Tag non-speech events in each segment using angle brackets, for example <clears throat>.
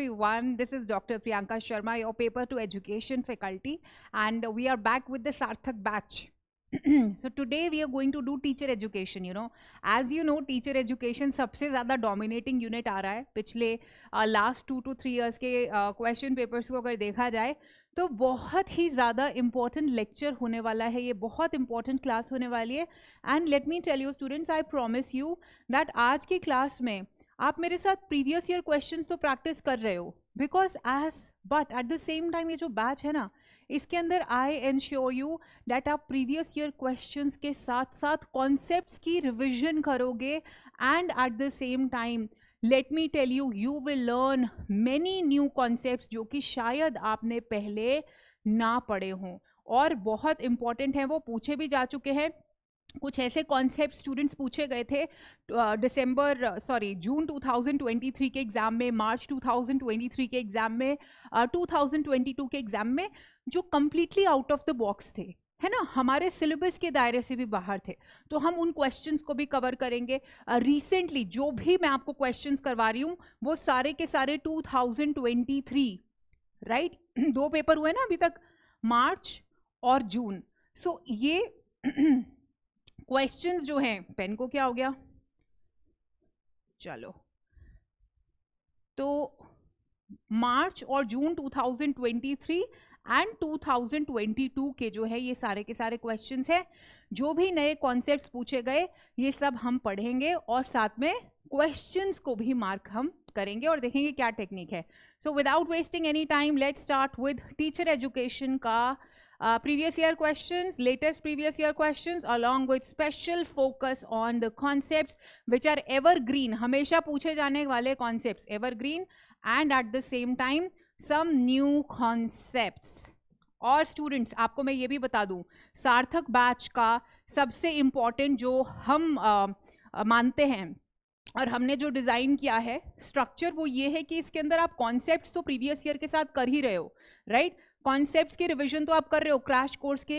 everyone this is dr priyanka sharma your paper to education faculty and we are back with the sarthak batch so today we are going to do teacher education you know as you know teacher education sabse zyada dominating unit aa raha hai pichle uh, last 2 to 3 years ke uh, question papers ko agar dekha jaye तो बहुत ही ज़्यादा important lecture होने वाला है ये बहुत important class होने वाली है and let me tell you students I promise you that आज की क्लास में आप मेरे साथ प्रीवियस ईयर क्वेश्चन तो प्रैक्टिस कर रहे हो because as but at the same time ये जो बैच है ना इसके अंदर आई एनश्योर यू डैट आप प्रीवियस ईयर क्वेश्चन के साथ साथ कॉन्सेप्ट की रिविजन करोगे and at the same time let me tell you you will learn many new concept जो कि शायद आपने पहले ना पढ़े हों और बहुत इंपॉर्टेंट हैं वो पूछे भी जा चुके हैं कुछ ऐसे कॉन्सेप्ट स्टूडेंट्स पूछे गए थे दिसंबर सॉरी जून 2023 के एग्ज़ाम में मार्च 2023 के एग्ज़ाम में uh, 2022 के एग्ज़ाम में जो completely out of the box थे है ना हमारे सिलेबस के दायरे से भी बाहर थे तो हम उन क्वेश्चंस को भी कवर करेंगे रिसेंटली uh, जो भी मैं आपको क्वेश्चंस करवा रही हूँ वो सारे के सारे 2023 राइट right? <clears throat> दो पेपर हुए ना अभी तक मार्च और जून सो so, ये <clears throat> क्वेश्चंस जो हैं पेन को क्या हो गया चलो तो मार्च और जून 2023 एंड 2022 के जो है ये सारे के सारे क्वेश्चंस हैं जो भी नए कॉन्सेप्ट्स पूछे गए ये सब हम पढ़ेंगे और साथ में क्वेश्चंस को भी मार्क हम करेंगे और देखेंगे क्या टेक्निक है so without wasting any time let start with teacher education का uh, previous year questions, latest previous year questions along with special focus on the concepts which are evergreen, hamesha puche jane wale concepts, evergreen and at the same time some new concepts. और students आपको मैं ये भी बता दूं सार्थक batch का सबसे इम्पॉर्टेंट जो हम आ, आ, मानते हैं और हमने जो डिज़ाइन किया है स्ट्रक्चर वो ये है कि इसके अंदर आप कॉन्सेप्ट्स तो प्रीवियस ईयर के साथ कर ही रहे हो राइट right? कॉन्सेप्ट के रिविजन तो आप कर रहे हो क्रैश कोर्स के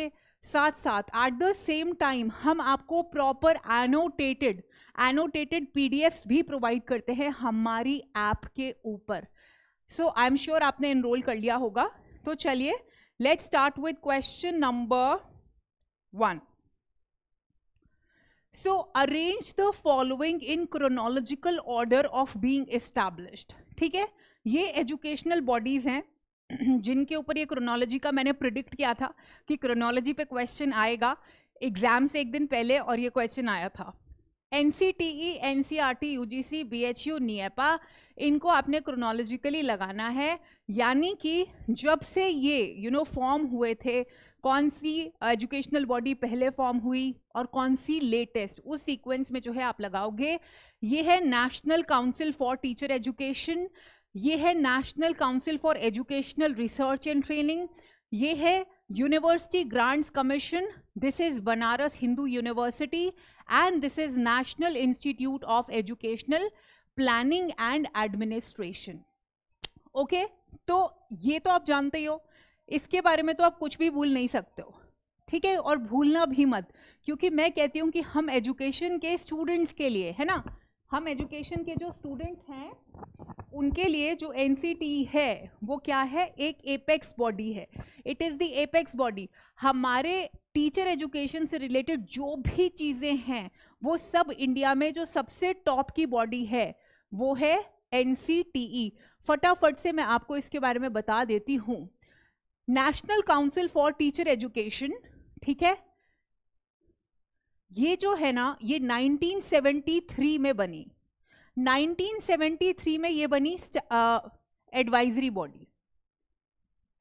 साथ साथ एट द सेम टाइम हम आपको प्रॉपर एनोटेटेड एनोटेटेड पी भी प्रोवाइड करते हैं हमारी ऐप के ऊपर सो आई एम श्योर आपने एनरोल कर लिया होगा तो चलिए let start with question number one so arrange the following in chronological order of being established ठीक है ये एजुकेशनल बॉडीज हैं <clears throat> जिनके ऊपर ये क्रोनोलॉजी का मैंने प्रिडिक्ट किया था कि क्रोनोलॉजी पे क्वेश्चन आएगा एग्जाम से एक दिन पहले और ये क्वेश्चन आया था N C T E N C are R T U G C B H नियपा इनको आपने क्रोनोलॉजिकली लगाना है यानी कि जब से ये यू नो फॉर्म हुए थे कौन सी एजुकेशनल बॉडी पहले फॉर्म हुई और कौन सी लेटेस्ट उस सीक्वेंस में जो है आप लगाओगे ये है national council for teacher education ये है national council for educational research and training ये है university grants commission this is Banaras Hindu university and this is national institute of educational planning and administration okay तो ये तो आप जानते ही हो इसके बारे में तो आप कुछ भी भूल नहीं सकते हो ठीक है और भूलना भी मत क्योंकि मैं कहती हूँ कि हम एजुकेशन के स्टूडेंट्स के लिए है ना हम एजुकेशन के जो स्टूडेंट्स हैं उनके लिए जो एन है वो क्या है एक एपेक्स बॉडी है it is the apex body हमारे टीचर एजुकेशन से रिलेटेड जो भी चीज़ें हैं वो सब इंडिया में जो सबसे टॉप की बॉडी है वो है एन e. फटाफट से मैं आपको इसके बारे में बता देती हूँ national council for teacher education ठीक है ये जो है ना ये 1973 में बनी 1973 में ये बनी एडवाइजरी बॉडी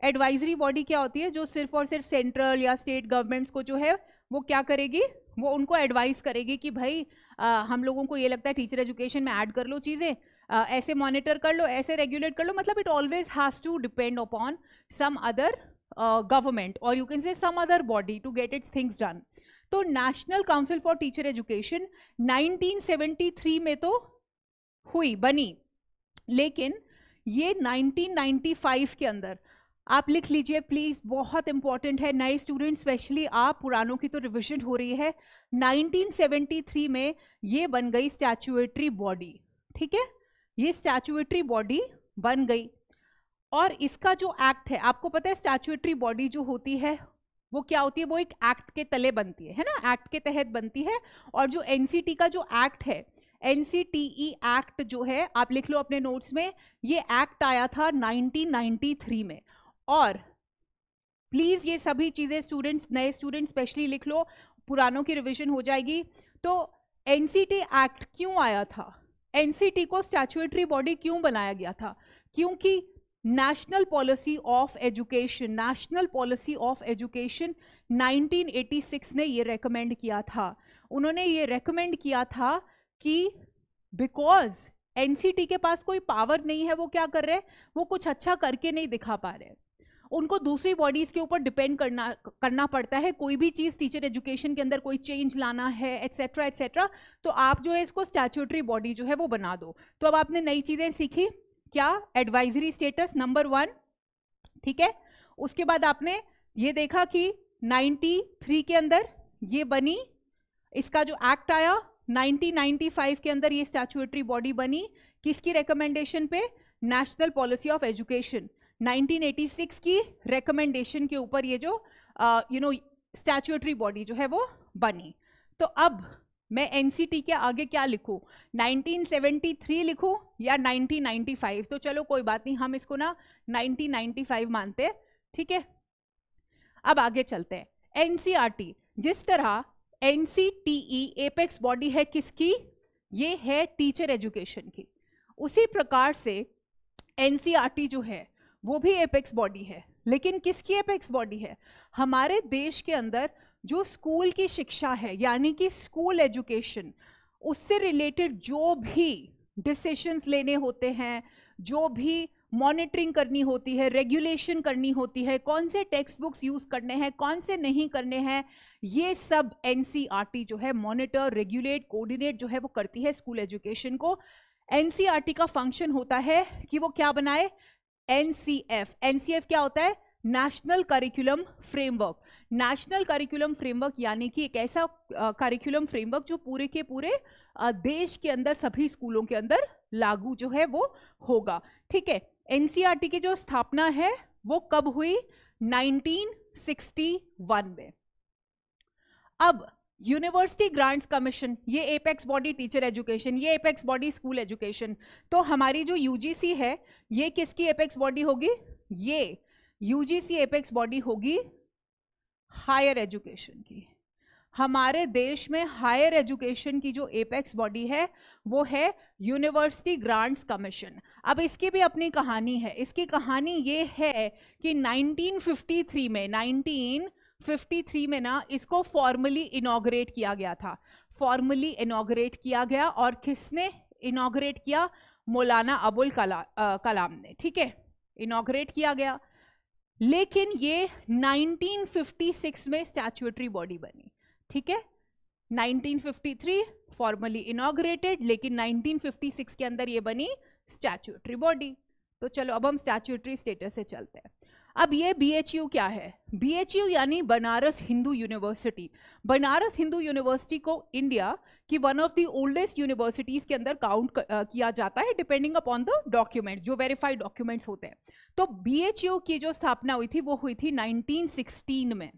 एडवाइजरी बॉडी क्या होती है जो सिर्फ और सिर्फ सेंट्रल या स्टेट गवर्नमेंट्स को जो है वो क्या करेगी वो उनको एडवाइस करेगी कि भाई आ, हम लोगों को ये लगता है टीचर एजुकेशन में ऐड कर लो चीज़ें ऐसे मॉनिटर कर लो ऐसे रेगुलेट कर लो मतलब it always has to depend upon some other government और you can say some other body to get its things done तो national council for teacher education 1973 में तो हुई बनी लेकिन ये 1995 के अंदर आप लिख लीजिए प्लीज़ बहुत इंपॉर्टेंट है नए स्टूडेंट स्पेशली आप पुरानों की तो रिविजन हो रही है 1973 में ये बन गई स्टैचुएटरी बॉडी ठीक है ये स्टैचुएटरी बॉडी बन गई और इसका जो एक्ट है आपको पता है स्टैचुएटरी बॉडी जो होती है वो क्या होती है वो एक एक्ट के तले बनती है है ना एक्ट के तहत बनती है और जो एनसीटी का जो एक्ट है एन एक्ट e जो है आप लिख लो अपने नोट्स में ये एक्ट आया था 1993 में और प्लीज़ ये सभी चीज़ें स्टूडेंट्स नए स्टूडेंट स्पेशली लिख लो पुरानों की रिविजन हो जाएगी तो एनसीटी एक्ट क्यों आया था एनसीटी को स्टैचुएटरी बॉडी क्यों बनाया गया था क्योंकि national policy of education national policy of education 1986 ने ये रेकमेंड किया था उन्होंने ये रेकमेंड किया था कि बिकॉज एनसीटी के पास कोई पावर नहीं है वो क्या कर रहे हैं वो कुछ अच्छा करके नहीं दिखा पा रहे उनको दूसरी बॉडीज़ के ऊपर डिपेंड करना करना पड़ता है कोई भी चीज़ टीचर एजुकेशन के अंदर कोई चेंज लाना है एक्सेट्रा एट्सेट्रा तो आप जो है इसको स्टैचुटरी बॉडी जो है वो बना दो तो अब आपने नई चीज़ें सीखी क्या एडवाइजरी स्टेटस नंबर वन ठीक है उसके बाद आपने ये देखा कि 93 के अंदर ये बनी इसका जो एक्ट आया 1995 के अंदर ये स्टैचुएटरी बॉडी बनी किसकी रिकमेंडेशन पे नेशनल पॉलिसी ऑफ एजुकेशन 1986 की रिकमेंडेशन के ऊपर ये जो यू नो स्टैचुएटरी बॉडी जो है वो बनी तो अब मैं एनसीटी के आगे क्या लिखूं 1973 लिखूं या 1995 तो चलो कोई बात नहीं हम इसको ना 1995 मानते हैं ठीक है अब आगे चलते हैं एनसीईआरटी जिस तरह एनसीटीई एपेक्स बॉडी है किसकी ये है टीचर एजुकेशन की उसी प्रकार से एनसीआरटी जो है वो भी एपेक्स बॉडी है लेकिन किसकी एपेक्स बॉडी है हमारे देश के अंदर जो स्कूल की शिक्षा है यानी कि स्कूल एजुकेशन उससे रिलेटेड जो भी डिसीशंस लेने होते हैं जो भी मॉनिटरिंग करनी होती है रेगुलेशन करनी होती है कौन से टेक्स्ट बुक्स यूज़ करने हैं कौन से नहीं करने हैं ये सब एन e जो है मॉनिटर रेगुलेट कोऑर्डिनेट जो है वो करती है स्कूल एजुकेशन को एन e का फंक्शन होता है कि वो क्या बनाए एन सी क्या होता है national curriculum framework national curriculum framework यानी कि एक ऐसा करिकुलम फ्रेमवर्क जो पूरे के पूरे देश के अंदर सभी स्कूलों के अंदर लागू जो है वो होगा ठीक है एनसीईआरटी e की जो स्थापना है वो कब हुई 1961 में अब यूनिवर्सिटी ग्रांट्स कमीशन ये एपेक्स बॉडी टीचर एजुकेशन ये एपेक्स बॉडी स्कूल एजुकेशन तो हमारी जो यूजीसी है ये किसकी एपेक्स बॉडी होगी ये यूजीसी एपेक्स बॉडी होगी हायर एजुकेशन की हमारे देश में हायर एजुकेशन की जो एपेक्स बॉडी है वो है यूनिवर्सिटी ग्रांट्स कमीशन अब इसकी भी अपनी कहानी है इसकी कहानी ये है कि 1953 में 1953 में ना इसको फॉर्मली इनाग्रेट किया गया था फॉर्मली इनाग्रेट किया गया और किसने इनाग्रेट किया मौलाना अबुल कला, आ, कलाम ने ठीक है इनाग्रेट किया गया लेकिन ये 1956 में स्टैचुएटरी बॉडी बनी ठीक है 1953 फॉर्मली इनोग्रेटेड लेकिन 1956 के अंदर ये बनी स्टैचुएटरी बॉडी तो चलो अब हम स्टैचुएटरी स्टेटस से चलते हैं अब ये बीएचयू क्या है बीएचयू यानी बनारस हिंदू यूनिवर्सिटी बनारस हिंदू यूनिवर्सिटी को इंडिया कि one of the oldest universities के अंदर काउंट किया जाता है डिपेंडिंग अपॉन द डॉक्यूमेंट जो वेरीफाइड डॉक्यूमेंट्स होते हैं तो बी की जो स्थापना हुई थी वो हुई थी 1916 में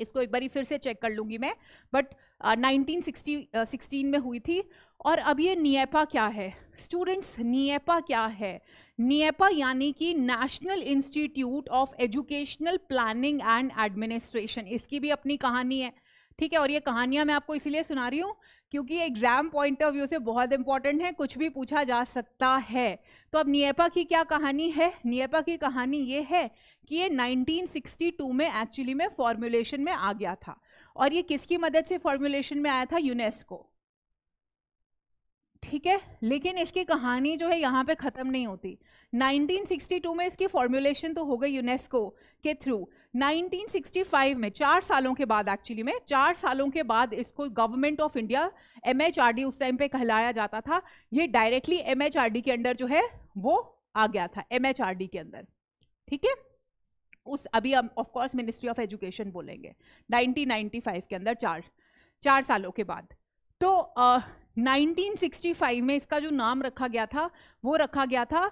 इसको एक बार फिर से चेक कर लूंगी मैं बट नाइनटीन सिक्सटीन में हुई थी और अब ये नियपा क्या है स्टूडेंट्स नियपा क्या है नियपा यानी कि national institute of educational planning and administration इसकी भी अपनी कहानी है ठीक है और ये कहानियां मैं आपको इसीलिए सुना रही हूँ क्योंकि एग्जाम पॉइंट ऑफ व्यू से बहुत इंपॉर्टेंट है कुछ भी पूछा जा सकता है तो अब नियपा की क्या कहानी है नियपा की कहानी ये है कि ये 1962 में एक्चुअली में फॉर्मुलेशन में आ गया था और ये किसकी मदद से फॉर्मुलेशन में आया था यूनेस्को ठीक है लेकिन इसकी कहानी जो है यहाँ पे ख़त्म नहीं होती 1962 में इसकी फॉर्मुलेशन तो हो गई यूनेस्को के थ्रू 1965 में चार सालों के बाद एक्चुअली में चार सालों के बाद इसको गवर्नमेंट ऑफ इंडिया एम उस टाइम पे कहलाया जाता था ये डायरेक्टली एम के अंडर जो है वो आ गया था एम के अंदर ठीक है उस अभी हम ऑफकोर्स मिनिस्ट्री ऑफ एजुकेशन बोलेंगे 1995 के अंदर चार चार सालों के बाद तो आ, 1965 में इसका जो नाम रखा गया था वो रखा गया था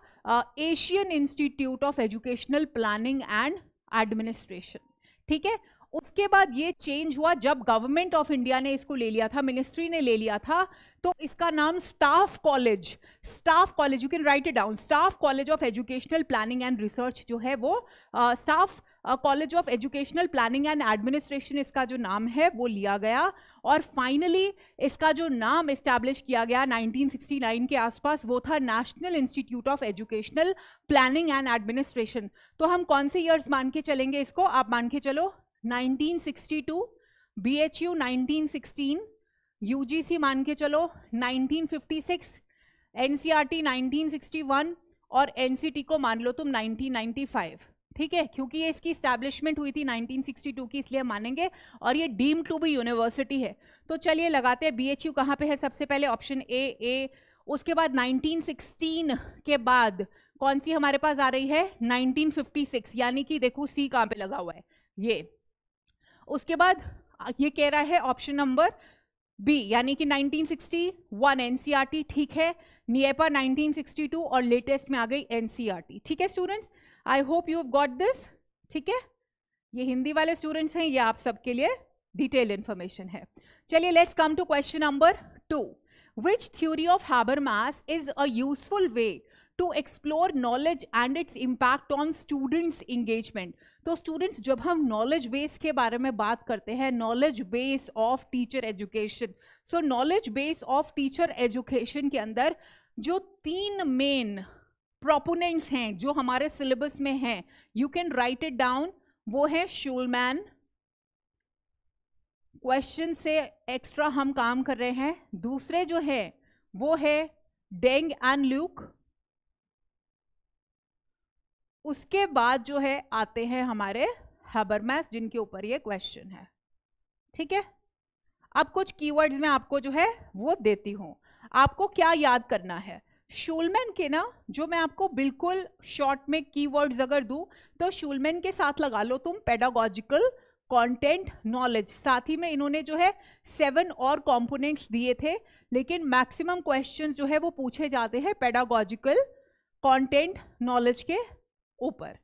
Asian institute of educational planning and administration ठीक है उसके बाद ये चेंज हुआ जब गवर्नमेंट ऑफ इंडिया ने इसको ले लिया था मिनिस्ट्री ने ले लिया था तो इसका नाम staff college staff college you can write it down staff college of educational planning and research जो है वो staff college of educational planning and administration इसका जो नाम है वो लिया गया और फाइनली इसका जो नाम इस्टेब्लिश किया गया 1969 के आसपास वो था national institute of educational planning and administration तो हम कौन से ईयर्स मान के चलेंगे इसको आप मान के चलो 1962 बीएचयू 1916 यूजीसी मान के चलो 1956 एनसीईआरटी 1961 और एनसीटी e को मान लो तुम 1995 ठीक है क्योंकि ये इसकी स्टैब्लिशमेंट हुई थी 1962 की इसलिए मानेंगे और ये डीम टू बी यूनिवर्सिटी है तो चलिए लगाते हैं बी एच यू कहाँ पर है सबसे पहले ऑप्शन ए ए उसके बाद 1916 के बाद कौन सी हमारे पास आ रही है 1956 यानी कि देखो सी कहाँ पे लगा हुआ है ये उसके बाद ये कह रहा है ऑप्शन नंबर बी यानी कि 1961 एनसीईआरटी e ठीक है नियपा नाइनटीन और लेटेस्ट में आ गई एनसीआरटी e ठीक है students I hope you got this ठीक है ये हिंदी वाले स्टूडेंट्स हैं ये आप सबके लिए डिटेल इंफॉर्मेशन है चलिए let's come to question number two which theory of mass is a useful way to explore knowledge and its impact on students engagement तो स्टूडेंट्स जब हम नॉलेज बेस के बारे में बात करते हैं knowledge base of teacher education so knowledge base of teacher education के अंदर जो तीन मेन प्रोपोनेंट्स हैं जो हमारे सिलेबस में हैं you can write it down वो है शूलमैन क्वेश्चन से एक्स्ट्रा हम काम कर रहे हैं दूसरे जो है वो है डेंग एंड ल्यूक उसके बाद जो है आते हैं हमारे हैबरमैस जिनके ऊपर ये क्वेश्चन है ठीक है अब कुछ कीवर्ड्स में आपको जो है वो देती हूं आपको क्या याद करना है शूलमैन के ना जो मैं आपको बिल्कुल शॉर्ट में कीवर्ड्स अगर दूं तो शूलमैन के साथ लगा लो तुम पेडागोजिकल कंटेंट नॉलेज साथ ही में इन्होंने जो है सेवन और कंपोनेंट्स दिए थे लेकिन मैक्सिमम क्वेश्चंस जो है वो पूछे जाते हैं पेडागोजिकल कंटेंट नॉलेज के ऊपर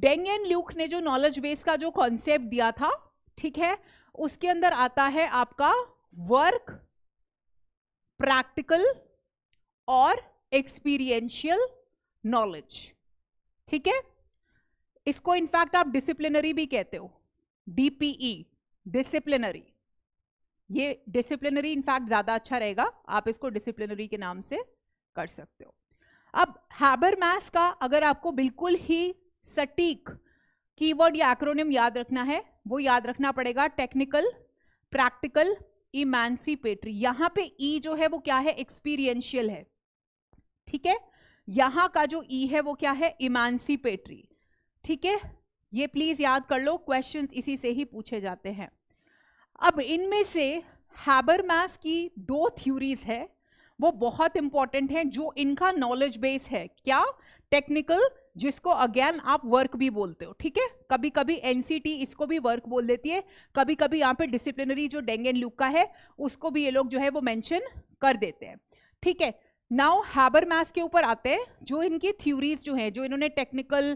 डेंग एंड ल्यूक ने जो नॉलेज बेस का जो कॉन्सेप्ट दिया था ठीक है उसके अंदर आता है आपका वर्क प्रैक्टिकल और एक्सपीरियंशियल नॉलेज ठीक है इसको इनफैक्ट आप डिसिप्लिनरी भी कहते हो डीपीई डिसिप्लिनरी e, ये डिसिप्लिनरी इनफैक्ट ज़्यादा अच्छा रहेगा आप इसको डिसिप्लिनरी के नाम से कर सकते हो अब हैबर मैस का अगर आपको बिल्कुल ही सटीक कीवर्ड या एक्रोनिम याद रखना है वो याद रखना पड़ेगा टेक्निकल प्रैक्टिकल पेट्री यहां पे ई e जो है वो क्या है एक्सपीरियंशियल है ठीक है यहां का जो ई है वो क्या है इमानसीपेटरी ठीक है ये प्लीज याद कर लो क्वेश्चन इसी से ही पूछे जाते हैं अब इनमें से हैबर की दो थ्यूरीज है वो बहुत इंपॉर्टेंट है जो इनका नॉलेज बेस है क्या टेक्निकल जिसको अगेन आप वर्क भी बोलते हो ठीक है कभी कभी एनसीटी इसको भी वर्क बोल देती है कभी कभी यहाँ पे डिसिप्लिनरी जो डेंगे लुक का है उसको भी ये लोग जो है वो मेंशन कर देते हैं ठीक है नाउ मैस के ऊपर आते हैं जो इनकी थ्यूरीज जो हैं जो इन्होंने टेक्निकल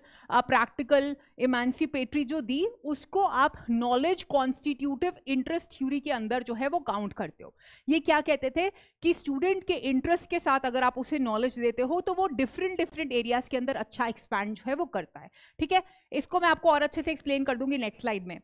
प्रैक्टिकल इमानसिपेटरी जो दी उसको आप नॉलेज कॉन्स्टिट्यूटिव इंटरेस्ट थ्यूरी के अंदर जो है वो काउंट करते हो ये क्या कहते थे कि स्टूडेंट के इंटरेस्ट के साथ अगर आप उसे नॉलेज देते हो तो वो डिफरेंट डिफरेंट एरियाज के अंदर अच्छा एक्सपैंड जो है वो करता है ठीक है इसको मैं आपको और अच्छे से एक्सप्लेन कर दूंगी नेक्स्ट स्लाइड में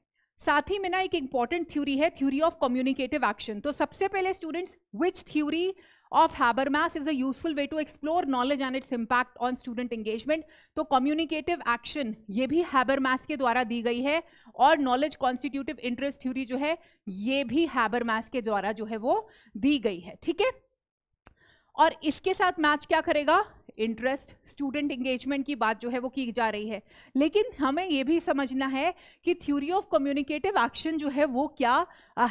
साथ ही में ना एक इंपॉर्टेंट थ्योरी है थ्योरी ऑफ कम्युनिकेटिव एक्शन तो सबसे पहले students which theory of Habermas is a useful way to explore knowledge and its impact on student engagement. to communicative action ye bhi Habermas ke dwara di gayi hai aur knowledge constitutive interest theory jo hai ye bhi Habermas ke dwara jo hai wo di gayi hai theek hai और इसके साथ match क्या करेगा interest student engagement की बात जो है वो की जा रही है लेकिन हमें ये भी समझना है कि थ्योरी ऑफ कम्युनिकेटिव एक्शन जो है वो क्या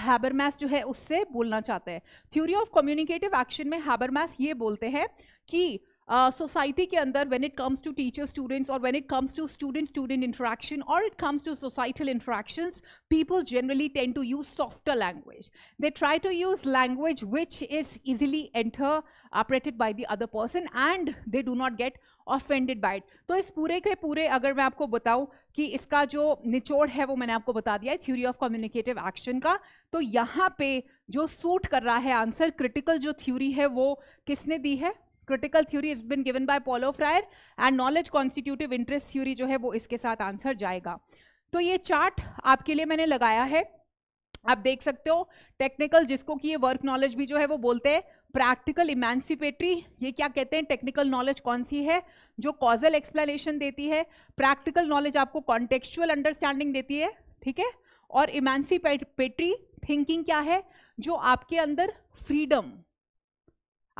हैबरमैस जो है उससे बोलना चाहते हैं थ्योरी ऑफ कम्युनिकेटिव एक्शन में हैबरमैस ये बोलते हैं कि सोसाइटी के अंदर when it comes to teacher students और when it comes to student student interaction और it comes to societal interactions people generally tend to use softer language they try to use language which is easily interpreted by other other person and they do not get offended it. तो इस पूरे के पूरे अगर मैं आपको बताऊँ कि इसका जो निचोड़ है वो मैंने आपको बता दिया है थ्योरी ऑफ कम्युनिकेटिव एक्शन का तो यहाँ पे जो सूट कर रहा है आंसर क्रिटिकल जो थ्योरी है वो किसने दी है critical theory is been given by Paulo Freire and knowledge constitutive interest theory जो है वो इसके साथ आंसर जाएगा तो ये चार्ट आपके लिए मैंने लगाया है आप देख सकते हो टेक्निकल जिसको कि ये वर्क नॉलेज भी जो है वो बोलते हैं प्रैक्टिकल इमेंसिपेटरी ये क्या कहते हैं टेक्निकल नॉलेज कौन सी है जो कॉजल एक्सप्लेनेशन देती है प्रैक्टिकल नॉलेज आपको कॉन्टेक्चुअल अंडरस्टैंडिंग देती है ठीक है और इमेंसिपेटरी थिंकिंग क्या है जो आपके अंदर फ्रीडम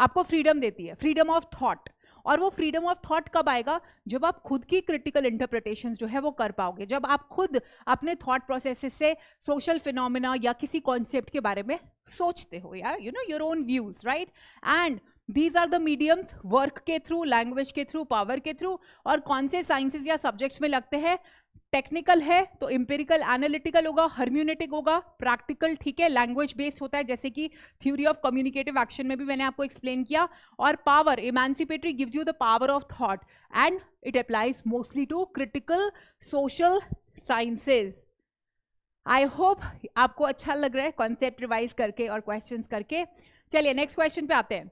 आपको फ्रीडम देती है फ्रीडम ऑफ थॉट और वो फ्रीडम ऑफ थॉट कब आएगा जब आप खुद की क्रिटिकल इंटरप्रिटेशन जो है वो कर पाओगे जब आप खुद अपने थॉट प्रोसेस से सोशल फिनोमिना या किसी कॉन्सेप्ट के बारे में सोचते हो यार you know your own views right and these are the mediums work के थ्रू लैंग्वेज के थ्रू पावर के थ्रू और कौन से साइंसेज या सब्जेक्ट्स में लगते हैं टेक्निकल है तो इंपेरिकल एनालिटिकल होगा हर्म्यूनेटिक होगा प्रैक्टिकल ठीक है लैंग्वेज बेस्ड होता है जैसे कि थ्योरी ऑफ कम्युनिकेटिव एक्शन में भी मैंने आपको एक्सप्लेन किया और power emancipatory gives you the power of thought and it applies mostly to critical social sciences I hope आपको अच्छा लग रहा है कॉन्सेप्ट रिवाइज करके और क्वेश्चन करके चलिए नेक्स्ट क्वेश्चन पे आते हैं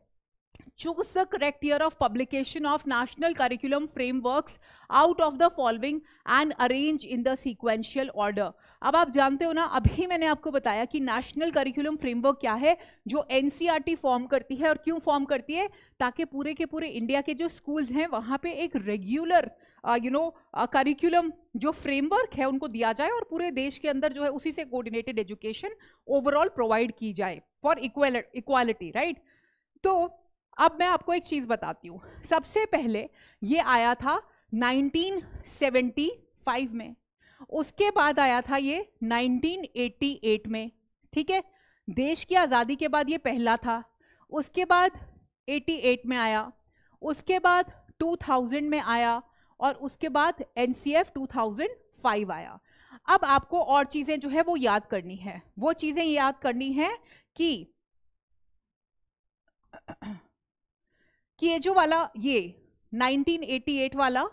choose the correct year of publication of national curriculum frameworks out of the following and arrange in the sequential order अब आप जानते हो ना अभी मैंने आपको बताया कि नेशनल करिकुलम फ्रेमवर्क क्या है जो एनसीईआरटी फॉर्म e करती है और क्यों फॉर्म करती है ताकि पूरे के पूरे इंडिया के जो स्कूल्स हैं वहाँ पे एक रेगुलर यू नो करिकुलम जो फ्रेमवर्क है उनको दिया जाए और पूरे देश के अंदर जो है उसी से कोऑर्डिनेटेड एजुकेशन ओवरऑल प्रोवाइड की जाए फॉर इक्वालिटी राइट तो अब मैं आपको एक चीज़ बताती हूँ सबसे पहले ये आया था 1975 में उसके बाद आया था ये 1988 में ठीक है देश की आज़ादी के बाद ये पहला था उसके बाद 88 में आया उसके बाद 2000 में आया और उसके बाद एन 2005 आया अब आपको और चीज़ें जो है वो याद करनी है वो चीज़ें याद करनी है कि कि ये जो वाला ये 1988 वाला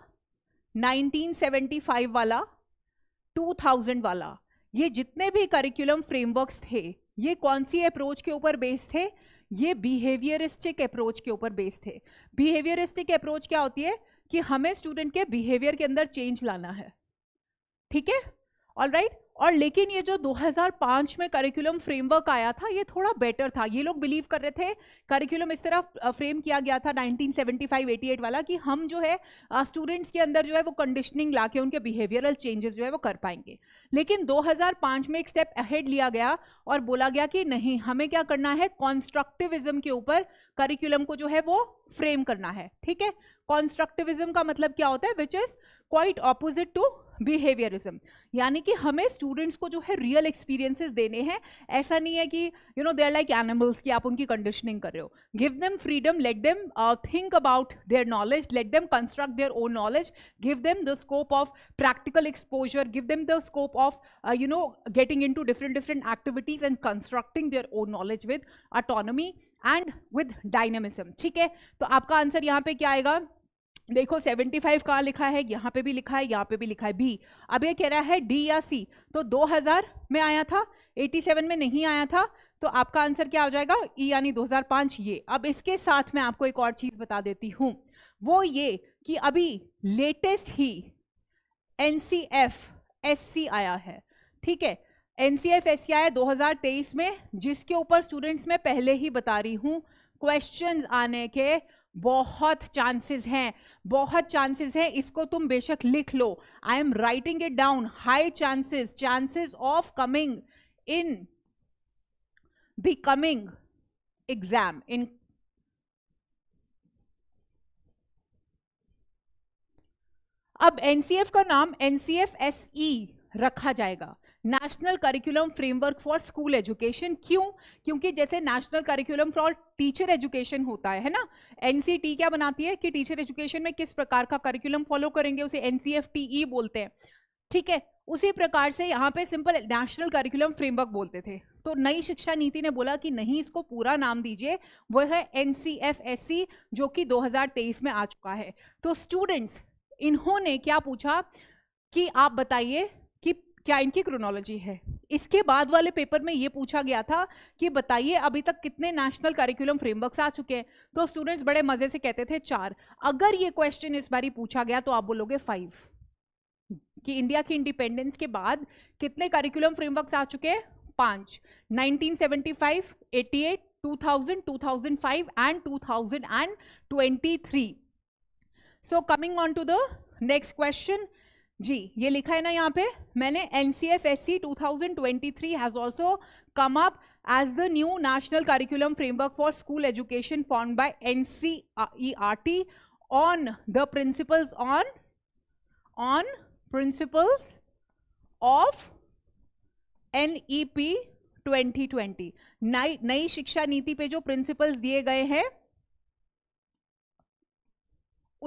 1975 वाला 2000 वाला ये जितने भी करिकुलम फ्रेमवर्क्स थे ये कौन सी अप्रोच के ऊपर बेस्ड थे ये बिहेवियरिस्टिक अप्रोच के ऊपर बेस्ड थे बिहेवियरिस्टिक अप्रोच क्या होती है कि हमें स्टूडेंट के बिहेवियर के अंदर चेंज लाना है ठीक है ऑल राइट और लेकिन ये जो 2005 में करिकुलम फ्रेमवर्क आया था ये थोड़ा बेटर था ये लोग बिलीव कर रहे थे करिकुलम इस तरह फ्रेम किया गया था 1975-88 वाला कि हम जो है स्टूडेंट्स के अंदर जो है वो कंडीशनिंग ला के उनके बिहेवियरल चेंजेस जो है वो कर पाएंगे लेकिन 2005 में एक स्टेप अहेड लिया गया और बोला गया कि नहीं हमें क्या करना है कॉन्स्ट्रक्टिविज्म के ऊपर करिकुलम को जो है वो फ्रेम करना है ठीक है कॉन्स्ट्रक्टिविज्म का मतलब क्या होता है which is quite opposite to behaviourism यानी कि हमें स्टूडेंट्स को जो है रियल एक्सपीरियंसेस देने हैं ऐसा नहीं है कि you know there like animals की आप उनकी कंडीशनिंग कर रहे हो give them freedom let them think about their knowledge let them construct their own knowledge give them the scope of practical exposure give them the scope of you know getting into different different activities and constructing their own knowledge with autonomy and with dynamism ठीक है तो आपका answer यहाँ पे क्या आएगा देखो 75 कहाँ लिखा है यहाँ पे भी लिखा है यहाँ पे भी लिखा है बी अब ये कह रहा है डी या सी तो 2000 में आया था 87 में नहीं आया था तो आपका आंसर क्या हो जाएगा ई e यानी 2005 ये अब इसके साथ मैं आपको एक और चीज़ बता देती हूँ वो ये कि अभी लेटेस्ट ही N C F S C आया है ठीक है N C F S C आया तेईस में जिसके ऊपर स्टूडेंट्स मैं पहले ही बता रही हूँ क्वेश्चन आने के बहुत चांसेस हैं बहुत चांसेस हैं इसको तुम बेशक लिख लो I am writing it down high chances chances of coming in the coming exam in अब एनसीएफ का नाम एनसीएफ एसई e रखा जाएगा national curriculum framework for school education क्यों क्योंकि जैसे national curriculum for teacher education होता है है ना एनसीटी क्या बनाती है कि टीचर एजुकेशन में किस प्रकार का करिकुलम फॉलो करेंगे उसे एनसीएफटीई e बोलते हैं ठीक है उसी प्रकार से यहाँ पे सिंपल नेशनल करिकुलम फ्रेमवर्क बोलते थे तो नई शिक्षा नीति ने बोला कि नहीं इसको पूरा नाम दीजिए वह है एन e, जो कि 2023 में आ चुका है तो स्टूडेंट्स इन्होंने क्या पूछा कि आप बताइए क्या इनकी क्रोनोलॉजी है इसके बाद वाले पेपर में ये पूछा गया था कि बताइए अभी तक कितने नेशनल करिकुलम फ्रेमवर्क्स आ चुके हैं तो स्टूडेंट्स बड़े मजे से कहते थे चार अगर ये क्वेश्चन इस बारी पूछा गया तो आप बोलोगे फाइव कि इंडिया की इंडिपेंडेंस के बाद कितने करिकुलम फ्रेमवर्क्स आ चुके हैं पांच 1975, 88, 2000, 2005 and 2023. So coming on to the next question, जी ये लिखा है ना यहाँ पे मैंने N C F S C two thousand twenty three has also come up as the new national curriculum framework for school education form by N C E R T on the principles on on principles of N E P twenty twenty नई नई शिक्षा नीति पे जो principles दिए गए हैं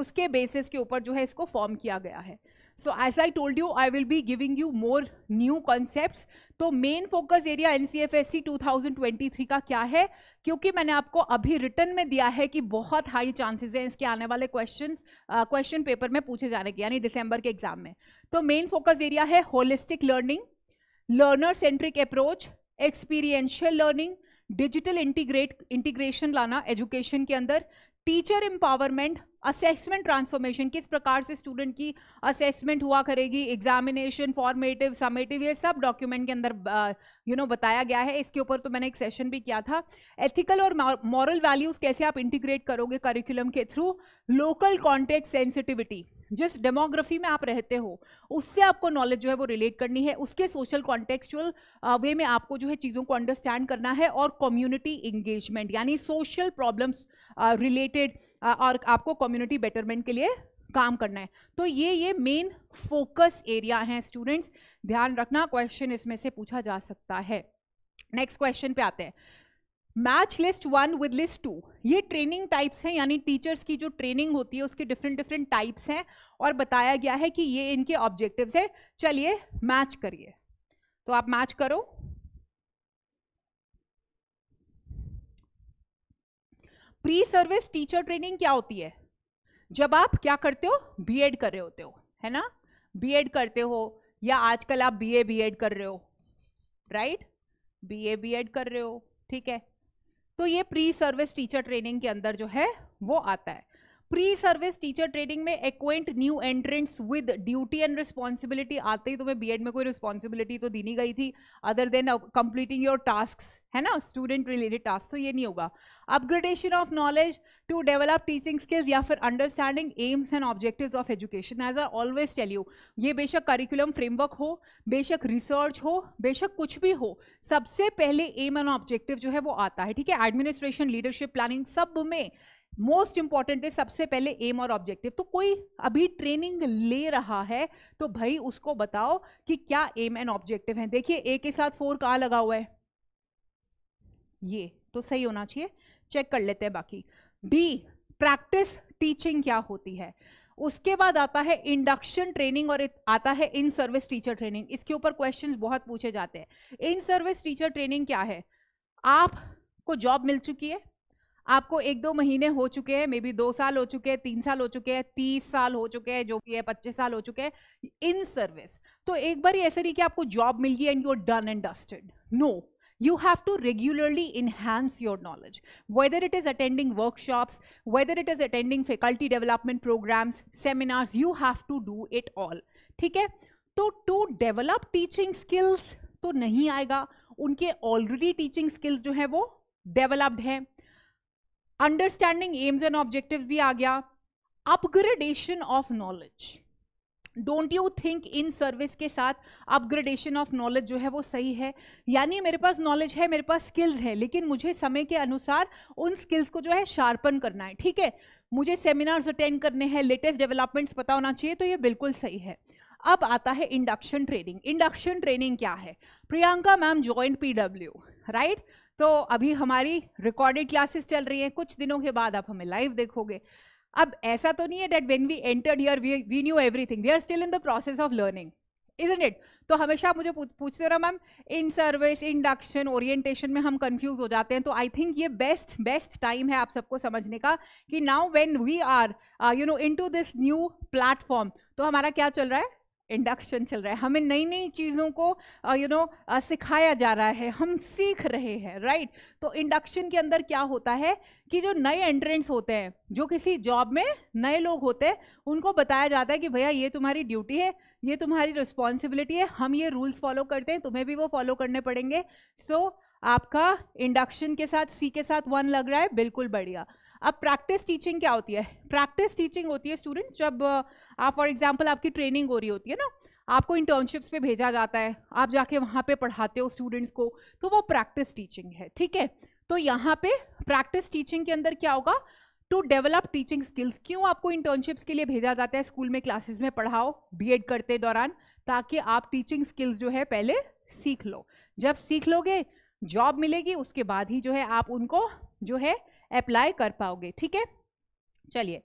उसके बेसिस के ऊपर जो है इसको फॉर्म किया गया है so as I told you I will be giving you more new concept तो मेन फोकस एरिया एनसीएफएससी 2023 का क्या है क्योंकि मैंने आपको अभी रिटर्न में दिया है कि बहुत हाई चांसेस हैं इसके आने वाले क्वेश्चन क्वेश्चन पेपर में पूछे जाने के यानी दिसंबर के एग्जाम में तो मेन फोकस एरिया है holistic learning learner centric approach experiential learning digital integrate integration लाना एजुकेशन के अंदर टीचर एम्पावरमेंट असेसमेंट ट्रांसफॉर्मेशन किस प्रकार से स्टूडेंट की असेसमेंट हुआ करेगी एग्जामिनेशन फॉर्मेटिव समेटिव ये सब डॉक्यूमेंट के अंदर यू नो बताया गया है इसके ऊपर तो मैंने एक सेशन भी किया था एथिकल और मॉरल वैल्यूज कैसे आप इंटीग्रेट करोगे करिकुलम के थ्रू लोकल कॉन्टेक्ट सेंसिटिविटी जिस डेमोग्राफी में आप रहते हो उससे आपको नॉलेज जो है वो रिलेट करनी है उसके सोशल कॉन्टेक्चुअल वे में आपको जो है चीज़ों को अंडरस्टैंड करना है और कम्युनिटी इंगेजमेंट यानी सोशल प्रॉब्लम्स रिलेटेड और आपको कम्युनिटी बेटरमेंट के लिए काम करना है तो ये ये मेन फोकस एरिया हैं स्टूडेंट्स ध्यान रखना क्वेश्चन इसमें से पूछा जा सकता है नेक्स्ट क्वेश्चन पे आते हैं match list one with list two ये ट्रेनिंग टाइप्स हैं यानी टीचर्स की जो ट्रेनिंग होती है उसके डिफरेंट डिफरेंट टाइप्स हैं और बताया गया है कि ये इनके ऑब्जेक्टिव्स हैं चलिए मैच करिए तो आप मैच करो प्री सर्विस टीचर ट्रेनिंग क्या होती है जब आप क्या करते हो बीएड कर रहे होते हो है ना बीएड करते हो या आजकल आप बीए बीएड कर रहे हो राइट बीए बीएड कर रहे हो ठीक है तो ये प्री सर्विस टीचर ट्रेनिंग के अंदर जो है वो आता है प्री सर्विस टीचर ट्रेनिंग में acquaint new entrants with duty and responsibility आते ही तुम्हें बीएड में कोई रिस्पॉन्सिबिलिटी तो दी गई थी other than completing your task है ना स्टूडेंट रिलेटेड टास्क तो ये नहीं होगा upgradation of knowledge to develop teaching skills या फिर understanding aims and objective of education as I always tell you ये बेशक करिकुलम फ्रेमवर्क हो बेशक रिसर्च हो बेशक कुछ भी हो सबसे पहले एम एंड ऑब्जेक्टिव जो है वो आता है ठीक है एडमिनिस्ट्रेशन लीडरशिप प्लानिंग सब में मोस्ट इंपॉर्टेंट है सबसे पहले एम और ऑब्जेक्टिव तो कोई अभी ट्रेनिंग ले रहा है तो भाई उसको बताओ कि क्या एम एंड ऑब्जेक्टिव है देखिए ए के साथ फोर कहा लगा हुआ है ये तो सही होना चाहिए चेक कर लेते हैं बाकी बी प्रैक्टिस टीचिंग क्या होती है उसके बाद आता है इंडक्शन ट्रेनिंग और आता है इन सर्विस टीचर ट्रेनिंग इसके ऊपर क्वेश्चन बहुत पूछे जाते हैं इन सर्विस टीचर ट्रेनिंग क्या है आपको जॉब मिल चुकी है आपको एक दो महीने हो चुके हैं मे बी दो साल हो चुके हैं तीन साल हो चुके हैं तीस साल हो चुके हैं जो भी है पच्चीस साल हो चुके हैं इन सर्विस तो एक बार ऐसे नहीं कि आपको जॉब मिल गई and you are done and dusted no you have to regularly enhance your knowledge whether it is attending workshops whether it is attending faculty development programs seminars you have to do it all ठीक है तो to develop teaching skills तो नहीं आएगा उनके already teaching skills जो है वो डेवलप्ड हैं अंडरस्टैंडिंग एम्स एंड ऑब्जेक्टिव भी आ गया upgradation of knowledge don't you think in service के साथ अपग्रेडेशन ऑफ नॉलेज जो है वो सही है यानी मेरे पास नॉलेज है मेरे पास स्किल्स है लेकिन मुझे समय के अनुसार उन स्किल्स को जो है शार्पन करना है ठीक है मुझे सेमिनार्स अटेंड करने हैं लेटेस्ट डेवलपमेंट्स पता होना चाहिए तो ये बिल्कुल सही है अब आता है इंडक्शन ट्रेनिंग इंडक्शन ट्रेनिंग क्या है Priyanka ma'am joined PW right तो अभी हमारी रिकॉर्डेड क्लासेस चल रही हैं कुछ दिनों के बाद आप हमें लाइव देखोगे अब ऐसा तो नहीं है that when we entered here we knew everything we are still in the process of learning in it तो हमेशा मुझे पूछते रहो ma'am in service induction orientation में हम कंफ्यूज हो जाते हैं तो आई थिंक ये बेस्ट बेस्ट टाइम है आप सबको समझने का कि now when we are you know into this new platform तो हमारा क्या चल रहा है इंडक्शन चल रहा है हमें नई नई चीज़ों को यू नो सिखाया जा रहा है हम सीख रहे हैं राइट right? तो इंडक्शन के अंदर क्या होता है कि जो नए एंट्रेंट्स होते हैं जो किसी जॉब में नए लोग होते हैं उनको बताया जाता है कि भैया ये तुम्हारी ड्यूटी है ये तुम्हारी रिस्पॉन्सिबिलिटी है हम ये रूल्स फॉलो करते हैं तुम्हें भी वो फॉलो करने पड़ेंगे सो so, आपका इंडक्शन के साथ सी के साथ वन लग रहा है बिल्कुल बढ़िया अब प्रैक्टिस टीचिंग क्या होती है प्रैक्टिस टीचिंग होती है स्टूडेंट जब आप फॉर एग्जाम्पल आपकी ट्रेनिंग हो रही होती है ना आपको इंटर्नशिप्स पे भेजा जाता है आप जाके वहाँ पे पढ़ाते हो स्टूडेंट्स को तो वो प्रैक्टिस टीचिंग है ठीक है तो यहाँ पे प्रैक्टिस टीचिंग के अंदर क्या होगा टू डेवलप टीचिंग स्किल्स क्यों आपको इंटर्नशिप्स के लिए भेजा जाता है स्कूल में क्लासेस में पढ़ाओ बी करते दौरान ताकि आप टीचिंग स्किल्स जो है पहले सीख लो जब सीख लोगे जॉब मिलेगी उसके बाद ही जो है आप उनको जो है अप्लाई कर पाओगे ठीक है चलिए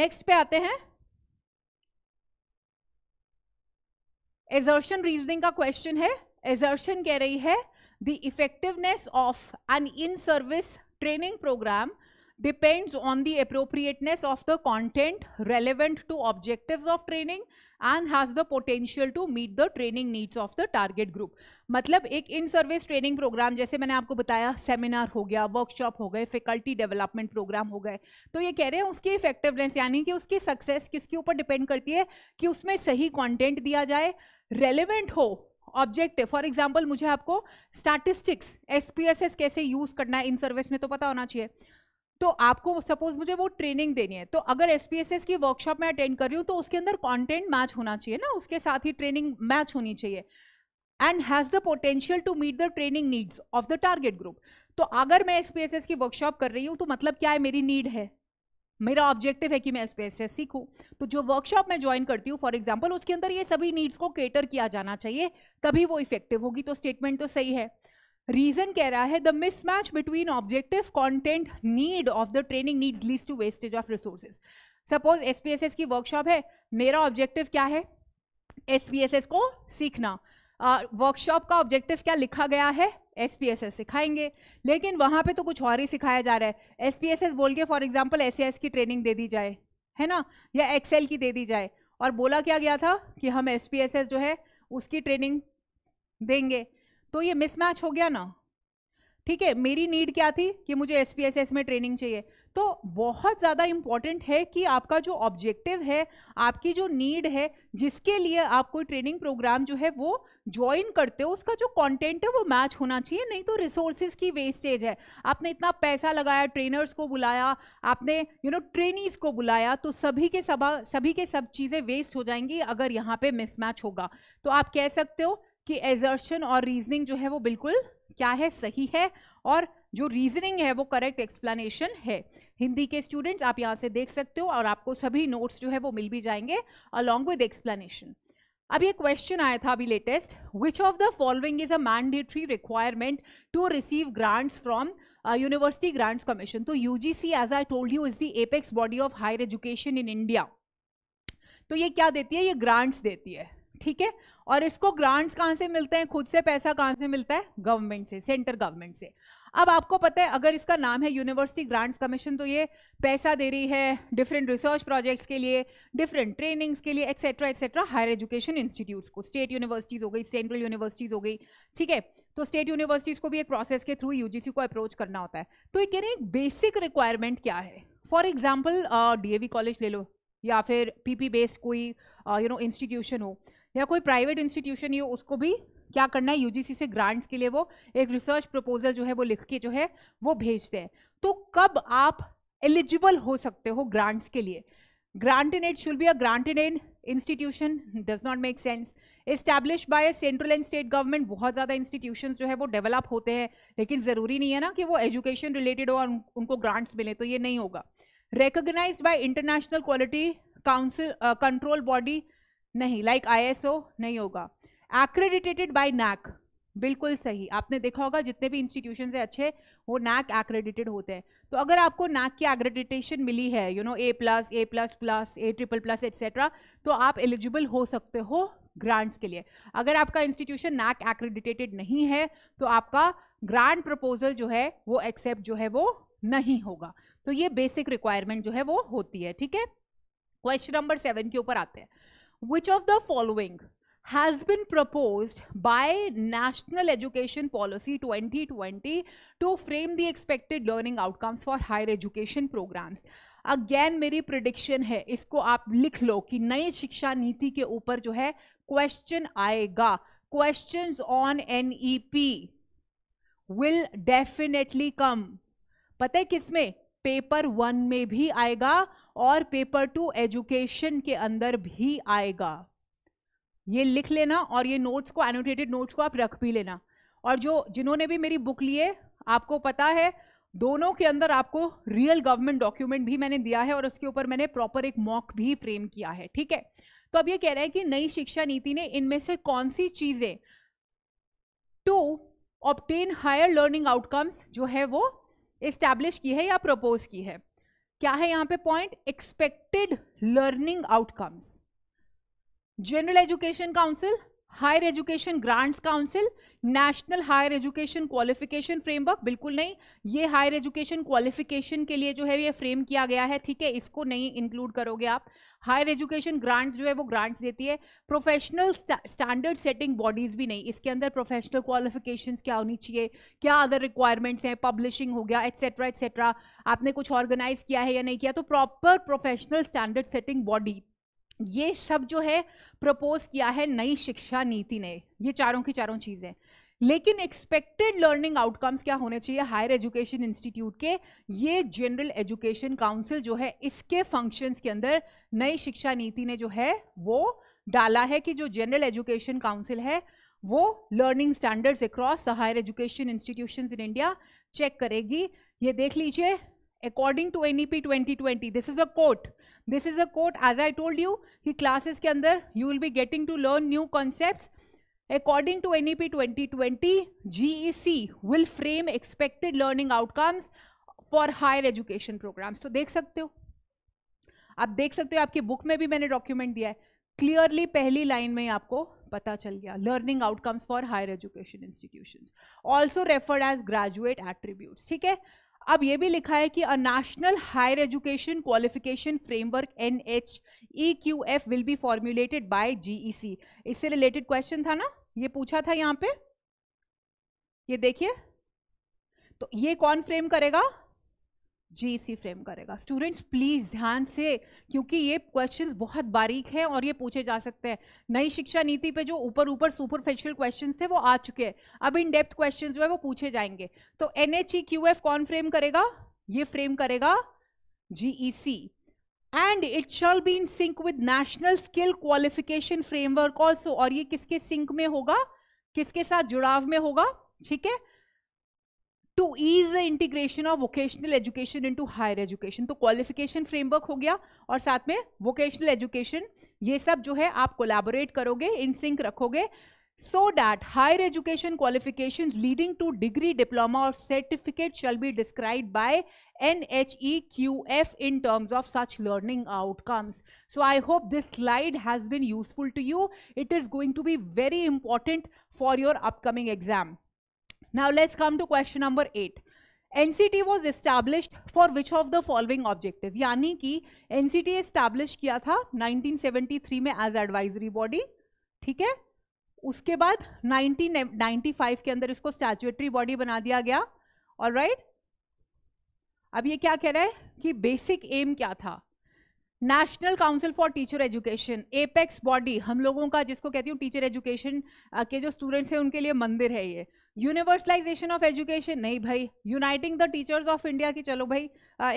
नेक्स्ट पे आते हैं एजर्शन रीजनिंग का क्वेश्चन है एजर्शन कह रही है the effectiveness of an in service training programme depends on the appropriateness of the content relevant to objectives of training and has the potential to meet the training needs of the target group मतलब एक इन service training programme जैसे मैंने आपको बताया seminar हो गया workshop हो गए फैकल्टी डेवलपमेंट प्रोग्राम हो गए तो ये कह रहे हैं उसकी इफेक्टिवनेस यानी कि उसकी सक्सेस किसके ऊपर डिपेंड करती है कि उसमें सही कंटेंट दिया जाए रेलेवेंट हो ऑब्जेक्टिव फॉर एग्जाम्पल मुझे आपको स्टैटिस्टिक्स एस कैसे यूज करना है इन सर्विस में तो पता होना चाहिए तो आपको सपोज मुझे वो ट्रेनिंग देनी है तो अगर एस की वर्कशॉप में अटेंड कर रही हूँ तो उसके अंदर कॉन्टेंट मैच होना चाहिए ना उसके साथ ही ट्रेनिंग मैच होनी चाहिए and has the potential to meet the training needs of the target group तो अगर मैं एस की वर्कशॉप कर रही हूँ तो मतलब क्या है मेरी नीड है मेरा ऑब्जेक्टिव है कि मैं एस सीखूं तो जो वर्कशॉप मैं ज्वाइन करती हूँ फॉर एग्जाम्पल उसके अंदर ये सभी नीड्स को केटर किया जाना चाहिए तभी वो इफेक्टिव होगी तो स्टेटमेंट तो सही है रीजन कह रहा है the mismatch between objective content need of the training needs leads to wastage of resources suppose S की वर्कशॉप है मेरा ऑब्जेक्टिव क्या है एस को सीखना वर्कशॉप uh, का ऑब्जेक्टिव क्या लिखा गया है एसपीएसएस सिखाएंगे लेकिन वहां पे तो कुछ और ही सिखाया जा रहा है एसपीएसएस बोल के फॉर एग्जाम्पल एस एस की ट्रेनिंग दे दी जाए है ना या एक्सेल की दे दी जाए और बोला क्या गया था कि हम एसपीएसएस जो है उसकी ट्रेनिंग देंगे तो ये मिसमैच हो गया ना ठीक है मेरी नीड क्या थी कि मुझे एस में ट्रेनिंग चाहिए तो बहुत ज़्यादा इंपॉर्टेंट है कि आपका जो ऑब्जेक्टिव है आपकी जो नीड है जिसके लिए आप कोई ट्रेनिंग प्रोग्राम जो है वो ज्वाइन करते हो उसका जो कंटेंट है वो मैच होना चाहिए नहीं तो रिसोर्सेज की वेस्टेज है आपने इतना पैसा लगाया ट्रेनर्स को बुलाया आपने यू नो ट्रेनिस को बुलाया तो सभी के सभा सभी के सब चीज़ें वेस्ट हो जाएंगी अगर यहाँ पे मिसमैच होगा तो आप कह सकते हो कि एजर्शन और रीजनिंग जो है वो बिल्कुल क्या है सही है और जो रीजनिंग है वो करेक्ट एक्सप्लेनेशन है हिंदी के स्टूडेंट्स आप यहाँ से देख सकते हो और आपको सभी नोट्स जो है वो मिल भी जाएंगे अलॉन्ग विद एक्सप्लेनेशन अब ये क्वेश्चन आया था अभी latest which of the following is a mandatory requirement to receive grants from university grants commission तो UGC as I told you is the apex body of higher education in India तो ये क्या देती है ये ग्रांट्स देती है ठीक है और इसको ग्रांट्स कहाँ से मिलते हैं खुद से पैसा कहाँ से मिलता है गवर्नमेंट से सेंटर गवर्नमेंट से अब आपको पता है अगर इसका नाम है यूनिवर्सिटी ग्रांट्स कमीशन तो ये पैसा दे रही है डिफरेंट रिसर्च प्रोजेक्ट्स के लिए डिफरेंट ट्रेनिंग्स के लिए etcetera etcetera higher education institutes को स्टेट यूनिवर्सिटीज़ हो गई सेंट्रल यूनिवर्सिटीज़ हो गई ठीक है तो स्टेट यूनिवर्सिटीज़ को भी एक प्रोसेस के थ्रू यूजीसी को अप्रोच करना होता है तो ये कह रहे हैं बेसिक रिक्वायरमेंट क्या है फॉर एग्जाम्पल डी कॉलेज ले लो या फिर पीपी बेस्ड कोई यू नो इंस्टीट्यूशन हो या कोई प्राइवेट इंस्टीट्यूशन ही हो उसको भी क्या करना है यूजीसी से ग्रांट्स के लिए वो एक रिसर्च प्रपोजल जो है वो लिख के जो है वो भेजते हैं तो कब आप एलिजिबल हो सकते हो ग्रांट्स के लिए grant in aid should be a grant in aid institution does not make sense establish by central and state government बहुत ज़्यादा इंस्टीट्यूशन जो है वो डेवलप होते हैं लेकिन ज़रूरी नहीं है ना कि वो एजुकेशन रिलेटेड हो और उनको ग्रांट्स मिले तो ये नहीं होगा recognise by international quality council control body नहीं लाइक like आईएसओ नहीं होगा एक्रेडिटेटेड बाय नैक बिल्कुल सही आपने देखा होगा जितने भी इंस्टीट्यूशन है अच्छे वो नैक एक्रेडिटेड होते हैं तो अगर आपको नैक की एक्रेडिटेशन मिली है you know A plus A plus plus A triple plus etcetera तो आप एलिजिबल हो सकते हो ग्रांट्स के लिए अगर आपका इंस्टीट्यूशन नैक एक्रेडिटेटेड नहीं है तो आपका ग्रांट प्रपोजल जो है वो एक्सेप्ट जो है वो नहीं होगा तो ये बेसिक रिक्वायरमेंट जो है वो होती है ठीक है क्वेश्चन नंबर सेवन के ऊपर आते हैं which of the following has been proposed by National Education Policy 2020 to frame the expected learning outcomes for higher education programs. Again मेरी प्रिडिक्शन है इसको आप लिख लो कि नई शिक्षा नीति के ऊपर जो है क्वेश्चन आएगा questions on NEP will definitely come पता है किसमें पेपर वन में भी आएगा और पेपर टू एजुकेशन के अंदर भी आएगा ये लिख लेना और ये नोट्स को एनोटेटेड नोट्स को आप रख भी लेना और जो जिन्होंने भी मेरी बुक लिए आपको पता है दोनों के अंदर आपको रियल गवर्नमेंट डॉक्यूमेंट भी मैंने दिया है और उसके ऊपर मैंने प्रॉपर एक मॉक भी फ्रेम किया है ठीक है तो अब ये कह रहे हैं कि नई शिक्षा नीति ने इनमें से कौन सी चीजें to obtain higher learning outcomes जो है वो इस्टेब्लिश की है या प्रपोज की है क्या है यहां पे point expected learning outcomes general education council higher education grants council national higher education qualification framework बिल्कुल नहीं ये हायर एजुकेशन क्वालिफिकेशन के लिए जो है ये फ्रेम किया गया है ठीक है इसको नहीं इंक्लूड करोगे आप हायर एजुकेशन ग्रांट्स जो है वो ग्रांट्स देती है प्रोफेशनल स्टैंडर्ड सेटिंग बॉडीज़ भी नहीं इसके अंदर प्रोफेशनल क्वालिफिकेशन क्या होनी चाहिए क्या अदर रिक्वायरमेंट्स हैं पब्लिशिंग हो गया एक्सेट्रा एक्सेट्रा आपने कुछ ऑर्गेनाइज किया है या नहीं किया तो proper professional standard setting body ये सब जो है प्रपोज किया है नई शिक्षा नीति ने ये चारों की चारों चीज़ें लेकिन एक्सपेक्टेड लर्निंग आउटकम्स क्या होने चाहिए हायर एजुकेशन इंस्टीट्यूट के ये जनरल एजुकेशन काउंसिल जो है इसके फंक्शंस के अंदर नई शिक्षा नीति ने जो है वो डाला है कि जो जनरल एजुकेशन काउंसिल है वो learning standards across higher education institution in India check करेगी ये देख लीजिए according to N twenty twenty this is a quote this is a quote as I told you कि क्लासेस के अंदर you will be getting to learn new concept According to NEP 2020, GEC will frame expected learning outcomes for higher education programs. तो देख सकते हो आप देख सकते हो आपकी बुक में भी मैंने डॉक्यूमेंट दिया है क्लियरली पहली लाइन में आपको पता चल गया learning outcomes for higher education institution also referred as graduate attribute ठीक है अब ये भी लिखा है कि a national higher education qualification framework N H E Q F will be formulated by GEC इससे रिलेटेड क्वेश्चन था ना ये पूछा था यहां पे ये देखिए तो ये कौन फ्रेम करेगा जीसी फ्रेम करेगा स्टूडेंट्स प्लीज ध्यान से क्योंकि ये क्वेश्चंस बहुत बारीक हैं और ये पूछे जा सकते हैं नई शिक्षा नीति पे जो ऊपर ऊपर सुपरफेशियल क्वेश्चंस थे वो आ चुके हैं अब इन डेप्थ क्वेश्चंस जो है वो पूछे जाएंगे तो एनएचई एफ e कौन फ्रेम करेगा ये फ्रेम करेगा GEC and it shall be in sync with national skill qualification framework also और ये किसके सिंक में होगा किसके साथ जुड़ाव में होगा ठीक है to ease the integration of vocational education into higher education तो क्वालिफिकेशन फ्रेमवर्क हो गया और साथ में वोकेशनल एजुकेशन ये सब जो है आप कोलेबोरेट करोगे इन सिंक रखोगे so that higher education qualifications leading to degree, diploma or certificate shall be described by NHEQF in terms of such learning outcomes. So I hope this slide has been useful to you. It is going to be very important for your upcoming exam. Now let's come to question number 8. NCT was established for which of the following objectives? Yani ki NCT established किया tha 1973 mein as advisory body, ठीक hai? उसके बाद 1995 के अंदर इसको statutory body बना दिया गया और राइट right? अब ये क्या कह रहा है कि बेसिक एम क्या था national council for teacher education apex body हम लोगों का जिसको कहती हूँ टीचर एजुकेशन के जो स्टूडेंट्स हैं उनके लिए मंदिर है ये यूनिवर्सलाइजेशन ऑफ एजुकेशन नहीं भाई uniting the teachers of India की चलो भाई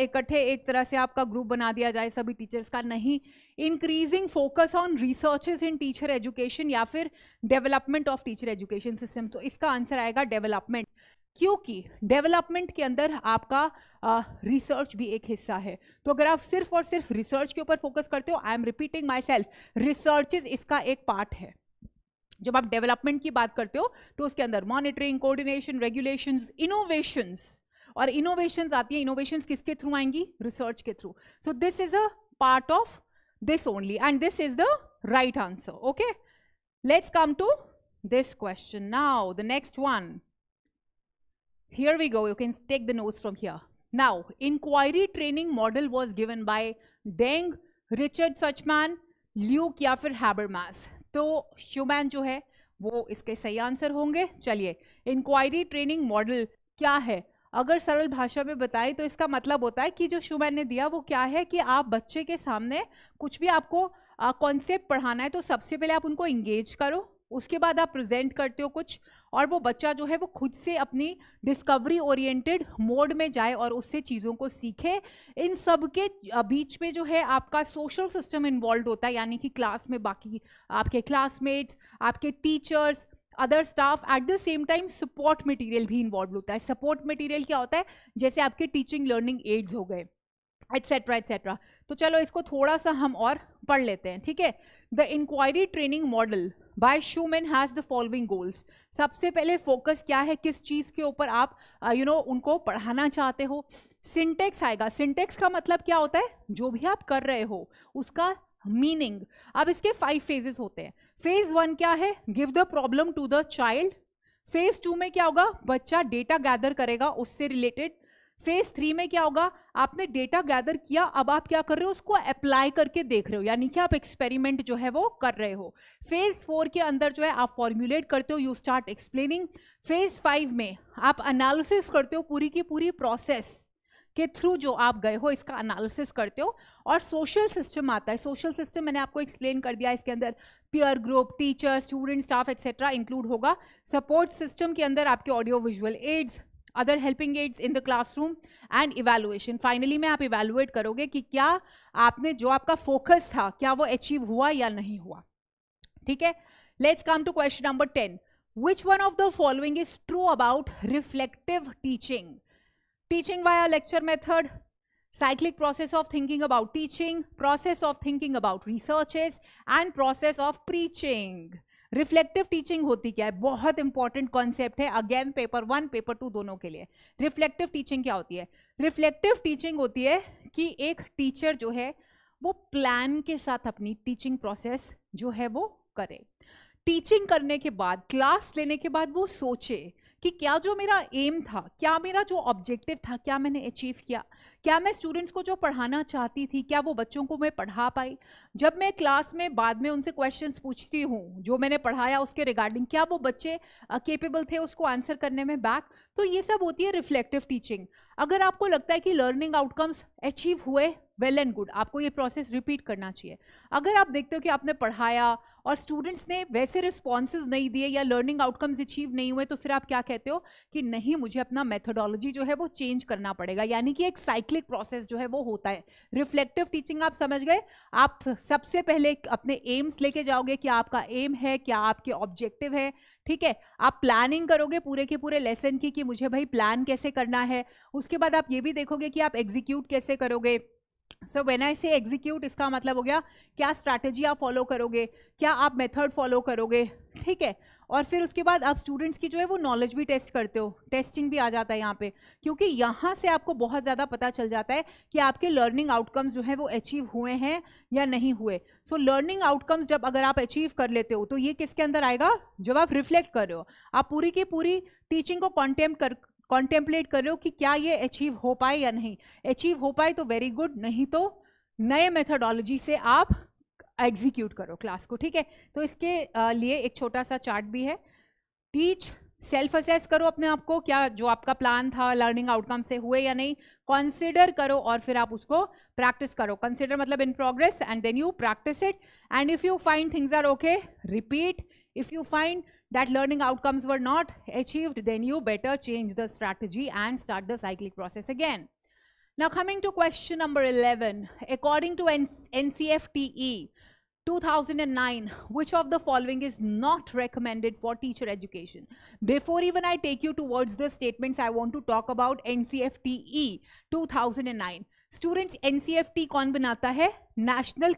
इकट्ठे एक, एक तरह से आपका ग्रुप बना दिया जाए सभी टीचर्स का नहीं increasing focus on researches in teacher education या फिर development of teacher education system तो इसका आंसर आएगा डेवलपमेंट क्योंकि डेवलपमेंट के अंदर आपका रिसर्च भी एक हिस्सा है तो अगर आप सिर्फ और सिर्फ रिसर्च के ऊपर फोकस करते हो I am repeating myself research इसका एक पार्ट है जब आप डेवलपमेंट की बात करते हो तो उसके अंदर मॉनिटरिंग कोऑर्डिनेशन रेगुलेशन इनोवेशंस और इनोवेशन आती है इनोवेशन किसके थ्रू आएंगी रिसर्च के through so this is a part of this only and this is the right answer okay let's come to this question now the next one here we go you can take the notes from here now inquiry training model was given by deng richard suchman luke ya fir habermas to Suchman jo hai wo iske sahi answer honge chaliye inquiry training model kya hai अगर सरल भाषा में बताएं तो इसका मतलब होता है कि जो शुमैन ने दिया वो क्या है कि आप बच्चे के सामने कुछ भी आपको कॉन्सेप्ट पढ़ाना है तो सबसे पहले आप उनको इंगेज करो उसके बाद आप प्रेजेंट करते हो कुछ और वो बच्चा जो है वो खुद से अपनी डिस्कवरी ओरिएंटेड मोड में जाए और उससे चीज़ों को सीखे इन सब के बीच में जो है आपका सोशल सिस्टम इन्वॉल्व होता है यानी कि क्लास में बाकी आपके क्लासमेट्स आपके teachers other staff at the same time support material भी इन्वॉल्व होता है सपोर्ट मटीरियल क्या होता है जैसे आपके टीचिंग लर्निंग एड्स हो गए एट्सेट्रा एट्सेट्रा तो चलो इसको थोड़ा सा हम और पढ़ लेते हैं ठीक है the inquiry training model by Suchman has the following goals सबसे पहले फोकस क्या है किस चीज़ के ऊपर आप you uh, know you know, उनको पढ़ाना चाहते हो सिंटेक्स आएगा सिंटेक्स का मतलब क्या होता है जो भी आप कर रहे हो उसका मीनिंग अब इसके फाइव फेजेस होते हैं फेज वन क्या है give the problem to the child phase two में क्या होगा बच्चा डेटा गैदर करेगा उससे रिलेटेड फेज थ्री में क्या होगा आपने डेटा गैदर किया अब आप क्या कर रहे हो उसको अप्लाई करके देख रहे हो यानी कि आप एक्सपेरिमेंट जो है वो कर रहे हो फेज फोर के अंदर जो है आप फॉर्मुलेट करते हो you start explaining phase five में आप एनालिसिस करते हो पूरी की पूरी प्रोसेस के थ्रू जो आप गए हो इसका एनालिसिस करते हो और सोशल सिस्टम आता है सोशल सिस्टम मैंने आपको एक्सप्लेन कर दिया इसके अंदर peer group teacher student staff etcetera include होगा सपोर्ट सिस्टम के अंदर आपके audio visual aids other helping aids in the classroom and evaluation finally में आप इवेलुएट करोगे कि क्या आपने जो आपका फोकस था क्या वो अचीव हुआ या नहीं हुआ ठीक है let's come to question number ten which one of the following is true about reflective teaching teaching via lecture method cyclic process of thinking about teaching process of thinking about researches and process of preaching reflective teaching होती क्या है बहुत important concept है again paper one paper two दोनों के लिए reflective teaching क्या होती है रिफ्लेक्टिव टीचिंग होती है कि एक टीचर जो है वो प्लान के साथ अपनी टीचिंग प्रोसेस जो है वो करे टीचिंग करने के बाद क्लास लेने के बाद वो सोचे कि क्या जो मेरा एम था क्या मेरा जो ऑब्जेक्टिव था क्या मैंने अचीव किया क्या मैं स्टूडेंट्स को जो पढ़ाना चाहती थी क्या वो बच्चों को मैं पढ़ा पाई जब मैं क्लास में बाद में उनसे क्वेश्चंस पूछती हूँ जो मैंने पढ़ाया उसके रिगार्डिंग क्या वो बच्चे केपेबल थे उसको आंसर करने में बैक तो ये सब होती है रिफ्लेक्टिव टीचिंग अगर आपको लगता है कि लर्निंग आउटकम्स अचीव हुए वेल एंड गुड आपको ये प्रोसेस रिपीट करना चाहिए अगर आप देखते हो कि आपने पढ़ाया और स्टूडेंट्स ने वैसे रिस्पॉन्सेज नहीं दिए या लर्निंग आउटकम्स अचीव नहीं हुए तो फिर आप क्या कहते हो कि नहीं मुझे अपना मेथोडोलॉजी जो है वो चेंज करना पड़ेगा यानी कि एक साइक्लिक प्रोसेस जो है वो होता है रिफ्लेक्टिव टीचिंग आप समझ गए आप सबसे पहले अपने एम्स लेके जाओगे कि आपका एम है क्या आपके ऑब्जेक्टिव है ठीक है आप प्लानिंग करोगे पूरे के पूरे लेसन की कि मुझे भाई प्लान कैसे करना है उसके बाद आप ये भी देखोगे कि आप एग्जीक्यूट कैसे करोगे सो वेन आई से एग्जीक्यूट इसका मतलब हो गया क्या स्ट्रैटेजी आप फॉलो करोगे क्या आप मेथड फॉलो करोगे ठीक है और फिर उसके बाद आप स्टूडेंट्स की जो है वो नॉलेज भी टेस्ट करते हो टेस्टिंग भी आ जाता है यहाँ पे क्योंकि यहाँ से आपको बहुत ज़्यादा पता चल जाता है कि आपके लर्निंग आउटकम्स जो है वो अचीव हुए हैं या नहीं हुए सो लर्निंग आउटकम्स जब अगर आप अचीव कर लेते हो तो ये किसके अंदर आएगा जब आप रिफ्लेक्ट कर रहे हो आप पूरी की पूरी टीचिंग को कॉन्टेम्प कर कॉन्टेम्पलेट कर रहे हो कि क्या ये अचीव हो पाए या नहीं अचीव हो पाए तो वेरी गुड नहीं तो नए मेथडोलॉजी से आप एग्जीक्यूट करो क्लास को ठीक है तो इसके लिए एक छोटा सा चार्ट भी है टीच सेल्फ असेस करो अपने आप को क्या जो आपका प्लान था लर्निंग आउटकम से हुए या नहीं कंसिडर करो और फिर आप उसको प्रैक्टिस करो कंसिडर मतलब in progress and then you practice it and if you find things are okay repeat if you find that learning outcomes were not achieved, then you better change the strategy and start the cyclic process again. Now coming to question number 11, according to N NCFTE 2009, which of the following is not recommended for teacher education? Before even I take you towards the statements, I want to talk about NCFTE 2009. Students, NCFT कौन बनाता है? National,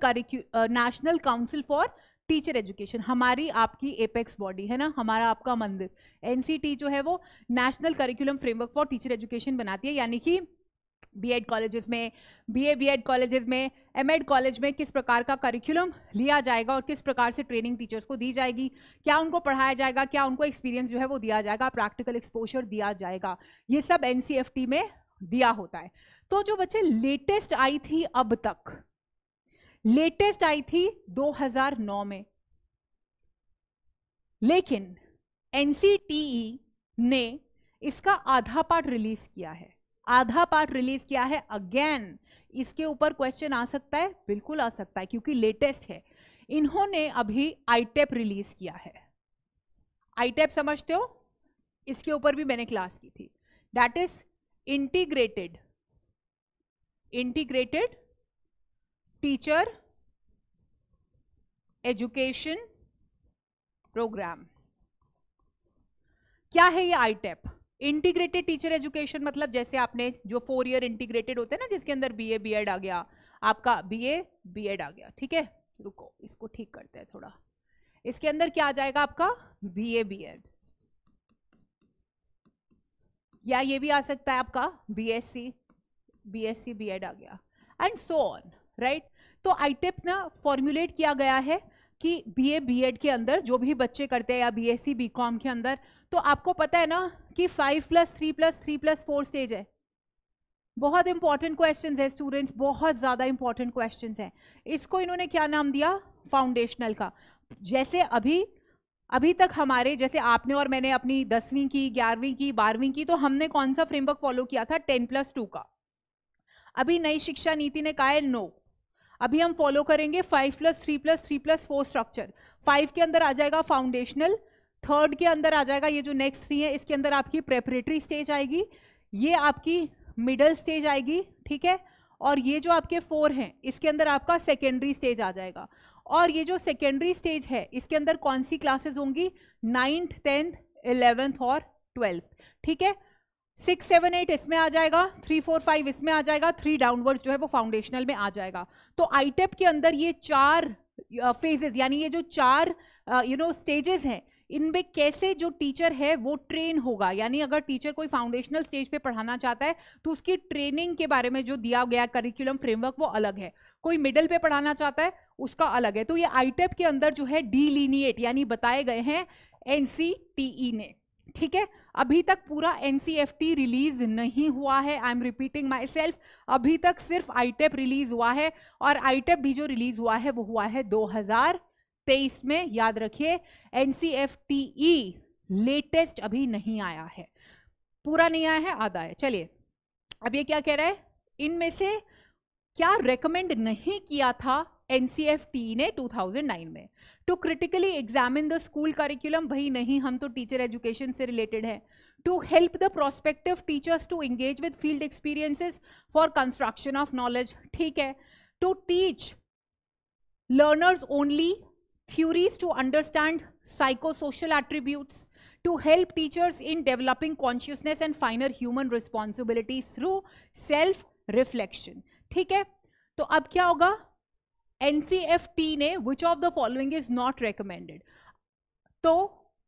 uh, National Council for teacher education हमारी आपकी apex body है ना हमारा आपका मंदिर एनसीटी जो है वो national curriculum framework for teacher education बनाती है यानी कि बीएड कॉलेजेस में बीए बीएड कॉलेजेस में एमएड कॉलेज में किस प्रकार का करिकुलम लिया जाएगा और किस प्रकार से ट्रेनिंग टीचर्स को दी जाएगी क्या उनको पढ़ाया जाएगा क्या उनको एक्सपीरियंस जो है वो दिया जाएगा प्रैक्टिकल एक्सपोजर दिया जाएगा ये सब एनसीएफटी में दिया होता है तो जो बच्चे लेटेस्ट आई थी अब तक लेटेस्ट आई थी 2009 में लेकिन एनसीटीई ने इसका आधा पार्ट रिलीज किया है आधा पार्ट रिलीज किया है अगेन इसके ऊपर क्वेश्चन आ सकता है बिल्कुल आ सकता है क्योंकि लेटेस्ट है इन्होंने अभी आईटेप रिलीज किया है आईटेप समझते हो इसके ऊपर भी मैंने क्लास की थी that is integrated integrated teacher education programme क्या है ये ITEP integrated teacher education मतलब जैसे आपने जो फोर ईयर इंटीग्रेटेड होते हैं ना जिसके अंदर बीए बीएड आ गया आपका बीए बीएड आ गया ठीक है रुको इसको ठीक करते हैं थोड़ा इसके अंदर क्या आ जाएगा आपका बीए बीएड या ये भी आ सकता है आपका बीएससी बीएससी बीएड आ गया and so on right right? तो आईटिप e ना फॉर्मुलेट किया गया है कि बीए बीएड के अंदर जो भी बच्चे करते हैं या बीएससी बीकॉम e, के अंदर तो आपको पता है ना कि five plus three plus three plus four stage है बहुत इंपॉर्टेंट क्वेश्चन है स्टूडेंट्स बहुत ज़्यादा इंपॉर्टेंट क्वेश्चन है इसको इन्होंने क्या नाम दिया फाउंडेशनल का जैसे अभी अभी तक हमारे जैसे आपने और मैंने अपनी दसवीं की ग्यारहवीं की बारहवीं की तो हमने कौन सा फ्रेमवर्क फॉलो किया था टेन प्लस टू का अभी नई शिक्षा नीति ने कहा है नो अभी हम फॉलो करेंगे five plus three plus three plus four structure five के अंदर आ जाएगा फाउंडेशनल थर्ड के अंदर आ जाएगा ये जो नेक्स्ट थ्री है इसके अंदर आपकी प्रेपरेटरी स्टेज आएगी ये आपकी मिडल स्टेज आएगी ठीक है और ये जो आपके फोर हैं इसके अंदर आपका सेकेंडरी स्टेज आ जाएगा और ये जो सेकेंडरी स्टेज है इसके अंदर कौन सी क्लासेस होंगी नाइन्थ टेंथ इलेवेंथ और ट्वेल्थ ठीक है सिक्स सेवन एट इसमें आ जाएगा थ्री फोर फाइव इसमें आ जाएगा थ्री डाउनवर्ड्स जो है वो फाउंडेशनल में आ जाएगा तो आईटेप e के अंदर ये चार फेजेस uh, यानी ये जो चार यू नो स्टेजेस हैं इनमें कैसे जो टीचर है वो ट्रेन होगा यानी अगर टीचर कोई फाउंडेशनल स्टेज पे पढ़ाना चाहता है तो उसकी ट्रेनिंग के बारे में जो दिया गया करिकुलम फ्रेमवर्क वो अलग है कोई मिडल पे पढ़ाना चाहता है उसका अलग है तो ये आईटेप e के अंदर जो है डीलिनिएट यानी बताए गए हैं एनसीटीई e ने ठीक है अभी तक पूरा एन रिलीज नहीं हुआ है I am repeating myself अभी तक सिर्फ आईटेप रिलीज e हुआ है और आईटेप e भी जो रिलीज हुआ है वो हुआ है 2023 में याद रखिए एन लेटेस्ट e अभी नहीं आया है पूरा नहीं आया है आधा है चलिए अब ये क्या कह रहा है इनमें से क्या रेकमेंड नहीं किया था एन सी एफ टी ने टू थाउजेंड नाइन में to critically examine the school curriculum भाई नहीं हम तो टीचर एजुकेशन से रिलेटेड है to help the prospective teachers to engage with field experiences for construction of knowledge ठीक है to teach learners only theories to understand psycho social attributes to help teachers in developing consciousness and finer human responsibilities through self reflection ठीक है तो अब क्या होगा NCFT ने which of the following is not recommended तो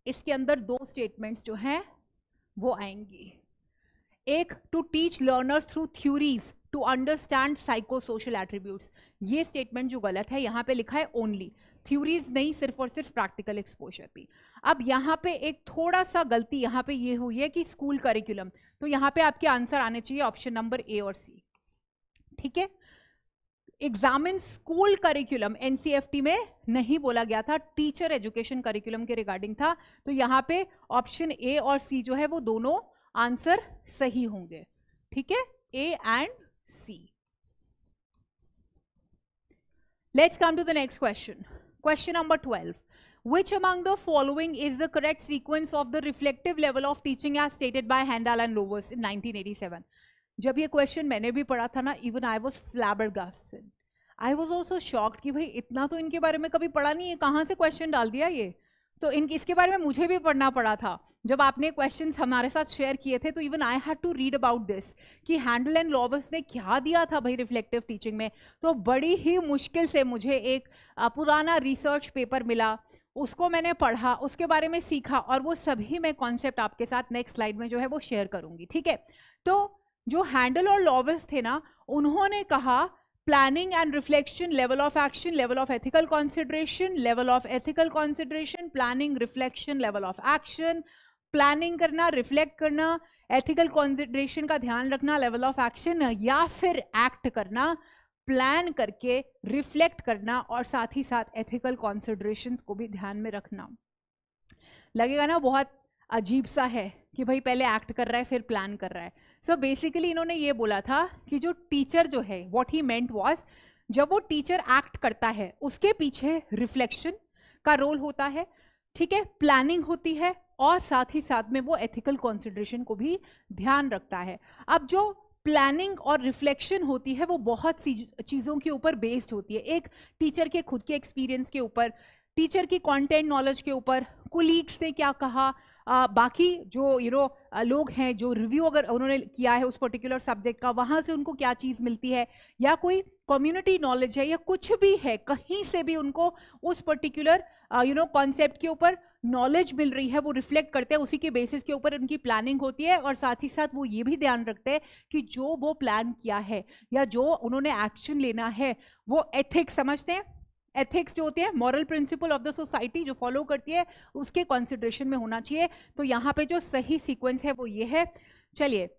इसके अंदर दो स्टेटमेंट जो हैं वो आएंगी एक to teach learners through theories to understand psycho social attribute ये स्टेटमेंट जो गलत है यहाँ पे लिखा है ओनली थ्यूरीज नहीं सिर्फ और सिर्फ प्रैक्टिकल एक्सपोजर भी अब यहाँ पे एक थोड़ा सा गलती यहाँ पे ये यह हुई है कि स्कूल करिकुलम तो यहाँ पे आपके आंसर आने चाहिए ऑप्शन नंबर ए और सी ठीक है एग्जामिन स्कूल करिकुलम एनसीएफटी में नहीं बोला गया था टीचर एजुकेशन करिकुलम के रिगार्डिंग था तो यहाँ पे ऑप्शन ए और सी जो है वो दोनों आंसर सही होंगे ठीक है A and C let's come to the next question question number twelve Which among the following is the correct sequence of the reflective level of teaching as stated by Handel and Lovers in 1987? जब ये question मैंने भी पढ़ा था ना even I was flabbergasted I was also shocked कि भाई इतना तो इनके बारे में कभी पढ़ा नहीं है कहाँ से क्वेश्चन डाल दिया ये तो इन इसके बारे में मुझे भी पढ़ना पड़ा था जब आपने क्वेश्चन हमारे साथ शेयर किए थे तो even I had to read about this कि हैंडल एंड लॉवर्स ने क्या दिया था भाई रिफ्लेक्टिव टीचिंग में तो बड़ी ही मुश्किल से मुझे एक पुराना रिसर्च पेपर मिला उसको मैंने पढ़ा उसके बारे में सीखा और वो सभी मैं कॉन्सेप्ट आपके साथ नेक्स्ट स्लाइड में जो है वो शेयर करूंगी ठीक है तो जो हैंडल और लॉवर्स थे ना उन्होंने कहा planning and reflection level of action level of ethical consideration level of ethical consideration planning reflection level of action planning करना रिफ्लेक्ट करना एथिकल कॉन्सिडरेशन का ध्यान रखना लेवल ऑफ एक्शन या फिर एक्ट करना प्लान करके रिफ्लेक्ट करना और साथ ही साथ एथिकल कॉन्सिडरेशन को भी ध्यान में रखना लगेगा ना बहुत अजीब सा है कि भाई पहले एक्ट कर रहा है फिर प्लान कर रहा है सो so बेसिकली इन्होंने ये बोला था कि जो टीचर जो है वॉट ही मेंट वॉज जब वो टीचर एक्ट करता है उसके पीछे रिफ्लेक्शन का रोल होता है ठीक है प्लानिंग होती है और साथ ही साथ में वो एथिकल कॉन्सिड्रेशन को भी ध्यान रखता है अब जो प्लानिंग और रिफ्लेक्शन होती है वो बहुत सी चीज़ों के ऊपर बेस्ड होती है एक टीचर के खुद के एक्सपीरियंस के ऊपर टीचर की कंटेंट नॉलेज के ऊपर कुलीग्स ने क्या कहा बाकी जो यू नो लोग हैं जो रिव्यू अगर उन्होंने किया है उस पर्टिकुलर सब्जेक्ट का वहाँ से उनको क्या चीज़ मिलती है या कोई कम्युनिटी नॉलेज है या कुछ भी है कहीं से भी उनको उस पर्टिकुलर यू नो कॉन्सेप्ट के ऊपर नॉलेज मिल रही है वो रिफ्लेक्ट करते हैं उसी के बेसिस के ऊपर उनकी प्लानिंग होती है और साथ ही साथ वो ये भी ध्यान रखते हैं कि जो वो प्लान किया है या जो उन्होंने एक्शन लेना है वो एथिक्स समझते हैं एथिक्स जो होती है moral principle of the society जो फॉलो करती है उसके कॉन्सिडरेशन में होना चाहिए तो यहाँ पे जो सही सीक्वेंस है वो ये है चलिए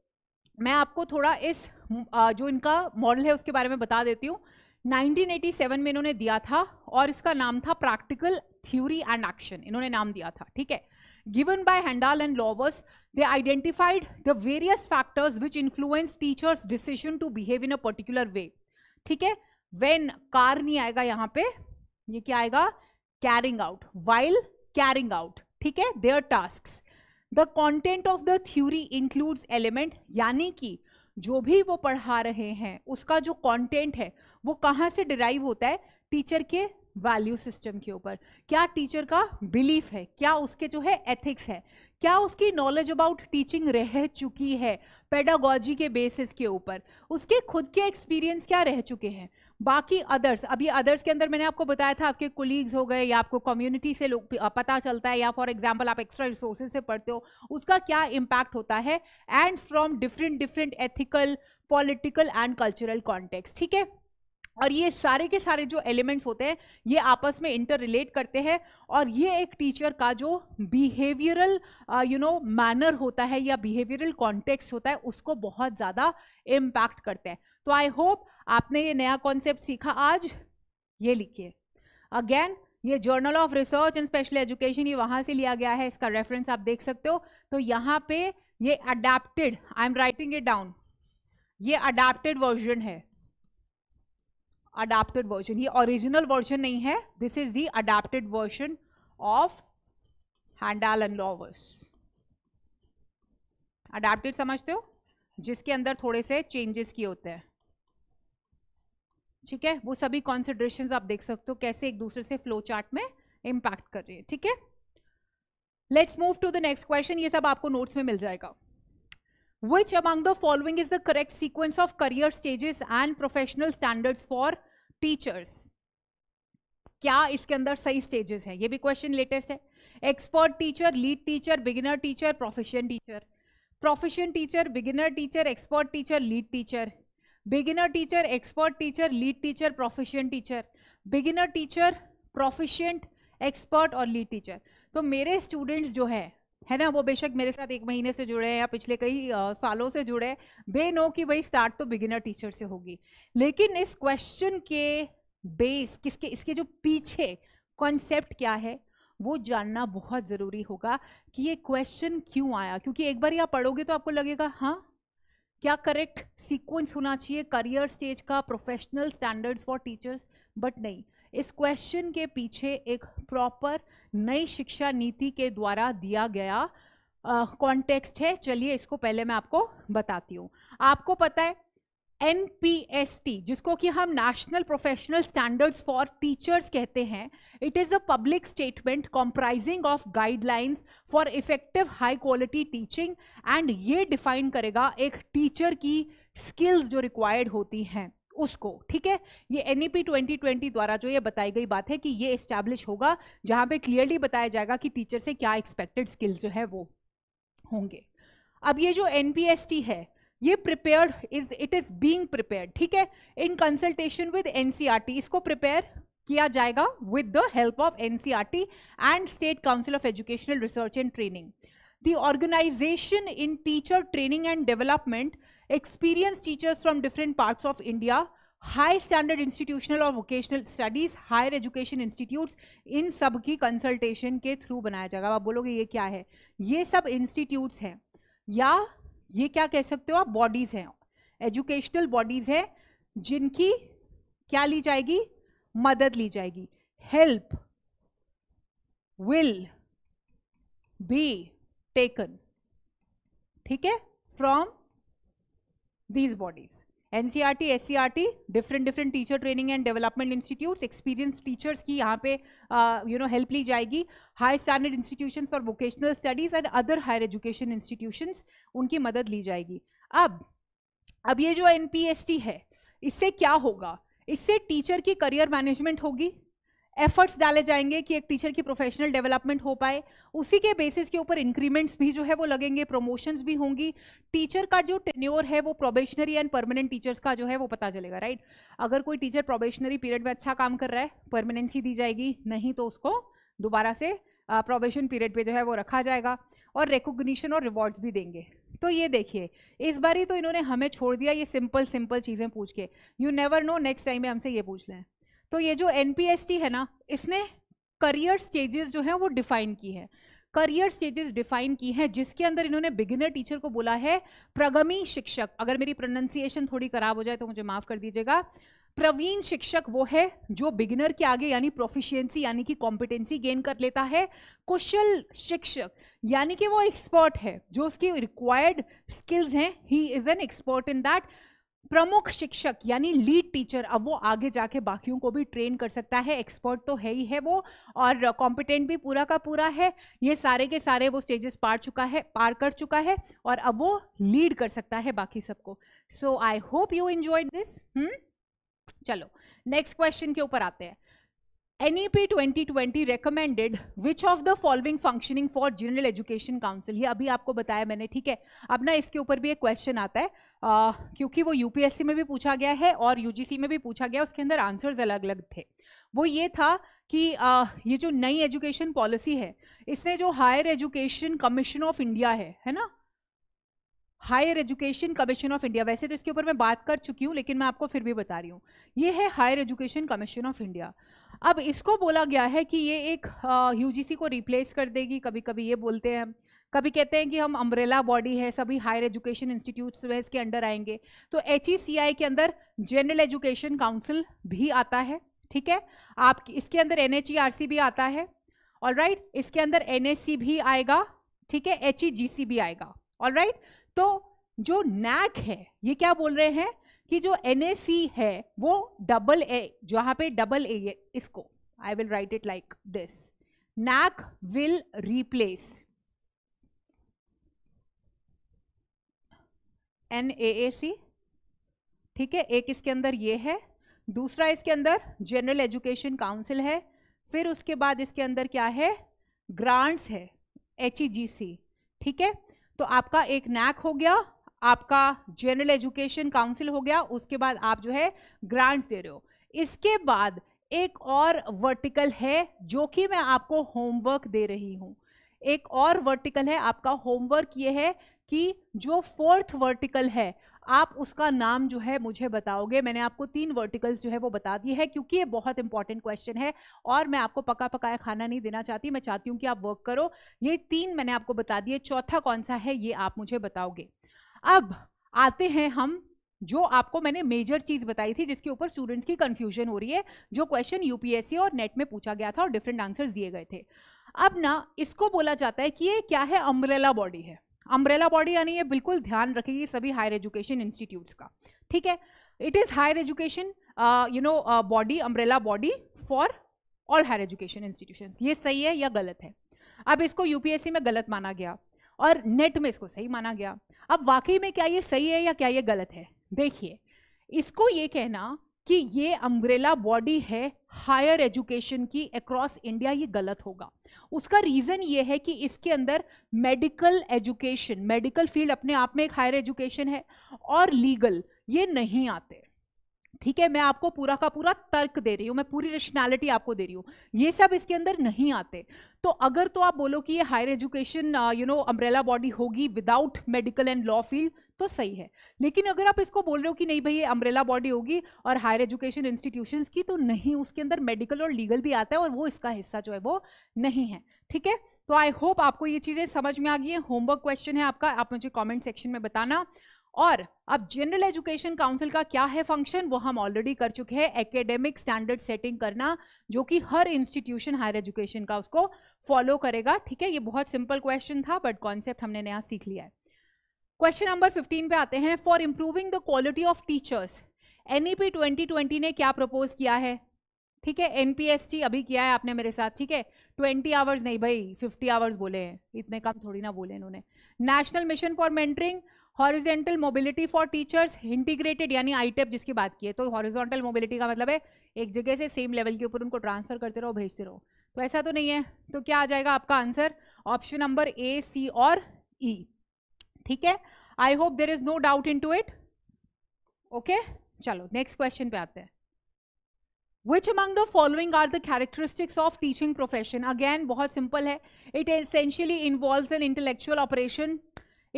मैं आपको थोड़ा इस जो इनका मॉडल है उसके बारे में बता देती हूँ 1987 में इन्होंने दिया था और इसका नाम था प्रैक्टिकल थ्योरी एंड एक्शन इन्होंने नाम दिया था ठीक है given by Handal and Lauvas they identified the various factors which influence teachers decision to behave in a particular way ठीक है वेन कार नहीं आएगा यहाँ पे ये क्या आएगा carrying out while carrying out ठीक है their task the content of the theory includes element यानी कि जो भी वो पढ़ा रहे हैं उसका जो कॉन्टेंट है वो कहाँ से डिराइव होता है टीचर के वैल्यू सिस्टम के ऊपर क्या टीचर का बिलीफ है क्या उसके जो है एथिक्स है क्या उसकी नॉलेज अबाउट टीचिंग रह चुकी है पेडागोजी के बेसिस के ऊपर उसके खुद के एक्सपीरियंस क्या रह चुके हैं बाकी अदर्स अभी अदर्स के अंदर मैंने आपको बताया था आपके कोलीग्स हो गए या आपको कम्युनिटी से लोग पता चलता है या फॉर एग्जाम्पल आप एक्स्ट्रा रिसोर्सेज से पढ़ते हो उसका क्या इम्पैक्ट होता है and from different different ethical political and cultural context ठीक है और ये सारे के सारे जो एलिमेंट्स होते हैं ये आपस में इंटर रिलेट करते हैं और ये एक टीचर का जो बिहेवियरल यू नो मैनर होता है या बिहेवियरल कॉन्टेक्स्ट होता है उसको बहुत ज़्यादा इम्पैक्ट करते हैं तो आई होप आपने ये नया कॉन्सेप्ट सीखा आज ये लिखिए अगेन ये journal of research and special education ये वहां से लिया गया है इसका रेफरेंस आप देख सकते हो तो यहाँ पे ये adapted I am writing it down ये अडेप्टेड वर्जन है अडेप्टेड वर्जन ये ओरिजिनल वर्जन नहीं है this is the adapted version of Handal and Lauvas adapted समझते हो जिसके अंदर थोड़े से चेंजेस किए होते हैं ठीक है वो सभी कॉन्सिडरेशन आप देख सकते हो कैसे एक दूसरे से फ्लो चार्ट में इम्पैक्ट कर रही है ठीक है let's move to the next question ये सब आपको नोट्स में मिल जाएगा which among the following is the correct sequence of career stages and professional standards for teachers क्या इसके अंदर सही स्टेजेस हैं ये भी क्वेश्चन लेटेस्ट है expert teacher lead teacher beginner teacher profession teacher profession teacher beginner teacher expert teacher lead teacher beginner teacher expert teacher lead teacher proficient teacher beginner teacher proficient expert और lead teacher तो मेरे students जो है है ना वो बेशक मेरे साथ एक महीने से जुड़े हैं या पिछले कई सालों से जुड़े हैं दे नो कि भाई स्टार्ट तो बिगिनर टीचर से होगी लेकिन इस क्वेश्चन के बेस किसके इसके जो पीछे कॉन्सेप्ट क्या है वो जानना बहुत ज़रूरी होगा कि ये क्वेश्चन क्यों आया क्योंकि एक बार आप पढ़ोगे तो आपको लगेगा हाँ क्या करेक्ट सीक्वेंस होना चाहिए करियर स्टेज का professional standards for teachers but नहीं इस क्वेश्चन के पीछे एक प्रॉपर नई शिक्षा नीति के द्वारा दिया गया कॉन्टेक्स्ट uh, है चलिए इसको पहले मैं आपको बताती हूँ आपको पता है एनपीएसटी जिसको कि हम national professional standards for teachers कहते हैं it is a public statement comprising of guidelines for effective high quality teaching and ये डिफाइन करेगा एक टीचर की स्किल्स जो रिक्वायर्ड होती हैं उसको ठीक है ये एन ई पी द्वारा जो ये बताई गई बात है कि ये इस्टेब्लिश होगा जहाँ पे क्लियरली बताया जाएगा कि टीचर से क्या एक्सपेक्टेड स्किल्स जो है वो होंगे अब ये जो एन है ये prepared is it is being prepared ठीक है इन कंसल्टेशन विद एनसीईआरटी इसको प्रिपेयर किया जाएगा with the help of NCERT and state council of educational research and training the organisation in teacher training and development experience teachers from different parts of India high standard institutional और vocational studies higher education institute इन सब की consultation के through बनाया जाएगा आप बोलोगे ये क्या है ये सब इंस्टीट्यूट्स हैं या ये क्या कह सकते हो आप बॉडीज हैं एजुकेशनल बॉडीज हैं जिनकी क्या ली जाएगी मदद ली जाएगी हेल्प विल बी टेकन ठीक है from these bodies NCERT SCERT different different teacher training and development institutes experience teachers की यहाँ पे यू नो हेल्प ली जाएगी high standard institution for vocational studies and other higher education institution उनकी मदद ली जाएगी अब अब ये जो एन है इससे क्या होगा इससे टीचर की करियर मैनेजमेंट होगी एफर्ट्स डाले जाएंगे कि एक टीचर की प्रोफेशनल डेवलपमेंट हो पाए उसी के बेसिस के ऊपर इंक्रीमेंट्स भी जो है वो लगेंगे प्रमोशंस भी होंगी टीचर का जो टेन्योर है वो प्रोबेशनरी एंड परमानेंट टीचर्स का जो है वो पता चलेगा राइट अगर कोई टीचर प्रोबेशनरी पीरियड में अच्छा काम कर रहा है परमानेंसी दी जाएगी नहीं तो उसको दोबारा से प्रोबेशन पीरियड पर जो है वो रखा जाएगा और रिकोगशन और रिवॉर्ड्स भी देंगे तो ये देखिए इस बार ही तो इन्होंने हमें छोड़ दिया ये सिंपल सिंपल चीज़ें पूछ के you never know next time में हमसे ये पूछ लें तो ये जो एन है ना इसने करियर स्टेजेस जो है वो डिफाइन की है करियर स्टेजेस डिफाइन की हैं जिसके अंदर इन्होंने बिगिनर टीचर को बोला है प्रगमी शिक्षक अगर मेरी प्रोनाउंसिएशन थोड़ी खराब हो जाए तो मुझे माफ कर दीजिएगा प्रवीण शिक्षक वो है जो बिगिनर के आगे यानी प्रोफिशिएंसी यानी कि कॉम्पिटेंसी गेन कर लेता है कुशल शिक्षक यानी कि वो एक्सपर्ट है जो उसकी रिक्वायर्ड स्किल्स हैं he is an expert in that प्रमुख शिक्षक यानी लीड टीचर अब वो आगे जाके बाकियों को भी ट्रेन कर सकता है एक्सपर्ट तो है ही है वो और कॉम्पिटेंट भी पूरा का पूरा है ये सारे के सारे वो स्टेजेस पार चुका है पार कर चुका है और अब वो लीड कर सकता है बाकी सबको so I hope you enjoy this चलो नेक्स्ट क्वेश्चन के ऊपर आते हैं NEP 2020 recommended which of the following functioning for general education council ये अभी आपको बताया मैंने ठीक है अब ना इसके ऊपर भी एक क्वेश्चन आता है आ, क्योंकि वो यूपीएससी में भी पूछा गया है और यूजीसी में भी पूछा गया उसके अंदर आंसर्स अलग अलग थे वो ये था कि आ, ये जो नई एजुकेशन पॉलिसी है इसने जो higher education commission of India है है ना higher education commission of India वैसे तो इसके ऊपर मैं बात कर चुकी हूँ लेकिन मैं आपको फिर भी बता रही हूँ ये है higher education commission of India अब इसको बोला गया है कि ये एक यूजीसी को रिप्लेस कर देगी कभी कभी ये बोलते हैं हम कभी कहते हैं कि हम अम्ब्रेला बॉडी है सभी हायर एजुकेशन इंस्टीट्यूट्स में इसके अंडर आएंगे तो एच e के अंदर जनरल एजुकेशन काउंसिल भी आता है ठीक है आप इसके अंदर एन e भी आता है ऑल right? इसके अंदर एन भी आएगा ठीक है एच e भी आएगा ऑल right? तो जो नैक है ये क्या बोल रहे हैं कि जो एन है वो डबल ए जहाँ पे डबल ए है इसको I will write it like this NAAC will replace N A C ठीक है एक इसके अंदर ये है दूसरा इसके अंदर जनरल एजुकेशन काउंसिल है फिर उसके बाद इसके अंदर क्या है ग्रांट्स है एच ई जी सी ठीक है तो आपका एक नैक हो गया आपका जनरल एजुकेशन काउंसिल हो गया उसके बाद आप जो है ग्रांट्स दे रहे हो इसके बाद एक और वर्टिकल है जो कि मैं आपको होमवर्क दे रही हूँ एक और वर्टिकल है आपका होमवर्क ये है कि जो फोर्थ वर्टिकल है आप उसका नाम जो है मुझे बताओगे मैंने आपको तीन वर्टिकल्स जो है वो बता दिए है क्योंकि ये बहुत इंपॉर्टेंट क्वेश्चन है और मैं आपको पका पकाया खाना नहीं देना चाहती मैं चाहती हूँ कि आप वर्क करो ये तीन मैंने आपको बता दिए चौथा कौन सा है ये आप मुझे बताओगे अब आते हैं हम जो आपको मैंने मेजर चीज बताई थी जिसके ऊपर स्टूडेंट्स की कंफ्यूजन हो रही है जो क्वेश्चन यूपीएससी और नेट में पूछा गया था और डिफरेंट आंसर दिए गए थे अब ना इसको बोला जाता है कि ये क्या है अम्ब्रेला बॉडी है अम्ब्रेला बॉडी यानी ये बिल्कुल ध्यान रखेगी सभी हायर एजुकेशन इंस्टीट्यूट्स का ठीक है it is higher education you know body umbrella body for all higher education institution ये सही है या गलत है अब इसको यूपीएससी में गलत माना गया और नेट में इसको सही माना गया अब वाकई में क्या ये सही है या क्या ये गलत है देखिए इसको ये कहना कि ये अम्ब्रेला बॉडी है हायर एजुकेशन की अक्रॉस इंडिया ये गलत होगा उसका रीज़न ये है कि इसके अंदर मेडिकल एजुकेशन मेडिकल फील्ड अपने आप में एक हायर एजुकेशन है और लीगल ये नहीं आते ठीक है मैं आपको पूरा का पूरा तर्क दे रही हूँ मैं पूरी रेशनैलिटी आपको दे रही हूँ ये सब इसके अंदर नहीं आते तो अगर तो आप बोलो कि ये higher education you know umbrella body होगी without medical and law field तो सही है लेकिन अगर आप इसको बोल रहे हो कि नहीं भाई ये अम्ब्रेला बॉडी होगी और हायर एजुकेशन इंस्टीट्यूशन की तो नहीं उसके अंदर मेडिकल और लीगल भी आता है और वो इसका हिस्सा जो है वो नहीं है ठीक है तो आई होप आपको ये चीज़ें समझ में आ गई है होमवर्क क्वेश्चन है आपका आप मुझे कॉमेंट सेक्शन में बताना और अब जनरल एजुकेशन काउंसिल का क्या है फंक्शन वो हम ऑलरेडी कर चुके हैं एकेडमिक स्टैंडर्ड सेटिंग करना जो कि हर इंस्टीट्यूशन हायर एजुकेशन का उसको फॉलो करेगा ठीक है ये बहुत सिंपल क्वेश्चन था बट कॉन्सेप्ट हमने नया सीख लिया है क्वेश्चन नंबर 15 पे आते हैं for improving the quality of teachers NEP twenty ने क्या प्रपोज किया है ठीक है एनपीएसटी अभी किया है आपने मेरे साथ ठीक है ट्वेंटी आवर्स नहीं भाई फिफ्टी आवर्स बोले हैं इतने कम थोड़ी ना बोले इन्होंने national mission for mentoring horizontal mobility for teachers integrated यानी आईटेप e जिसकी बात की है तो हॉरिजेंटल मोबिलिटी का मतलब है एक जगह से सेम लेवल के ऊपर उनको ट्रांसफर करते रहो भेजते रहो तो ऐसा तो नहीं है तो क्या आ जाएगा आपका answer option number A C और ई e. ठीक है I hope there is no doubt in to it okay चलो नेक्स्ट क्वेश्चन पे आते हैं which among the following are the characteristics of teaching profession again बहुत सिंपल है it essentially involve an intellectual operation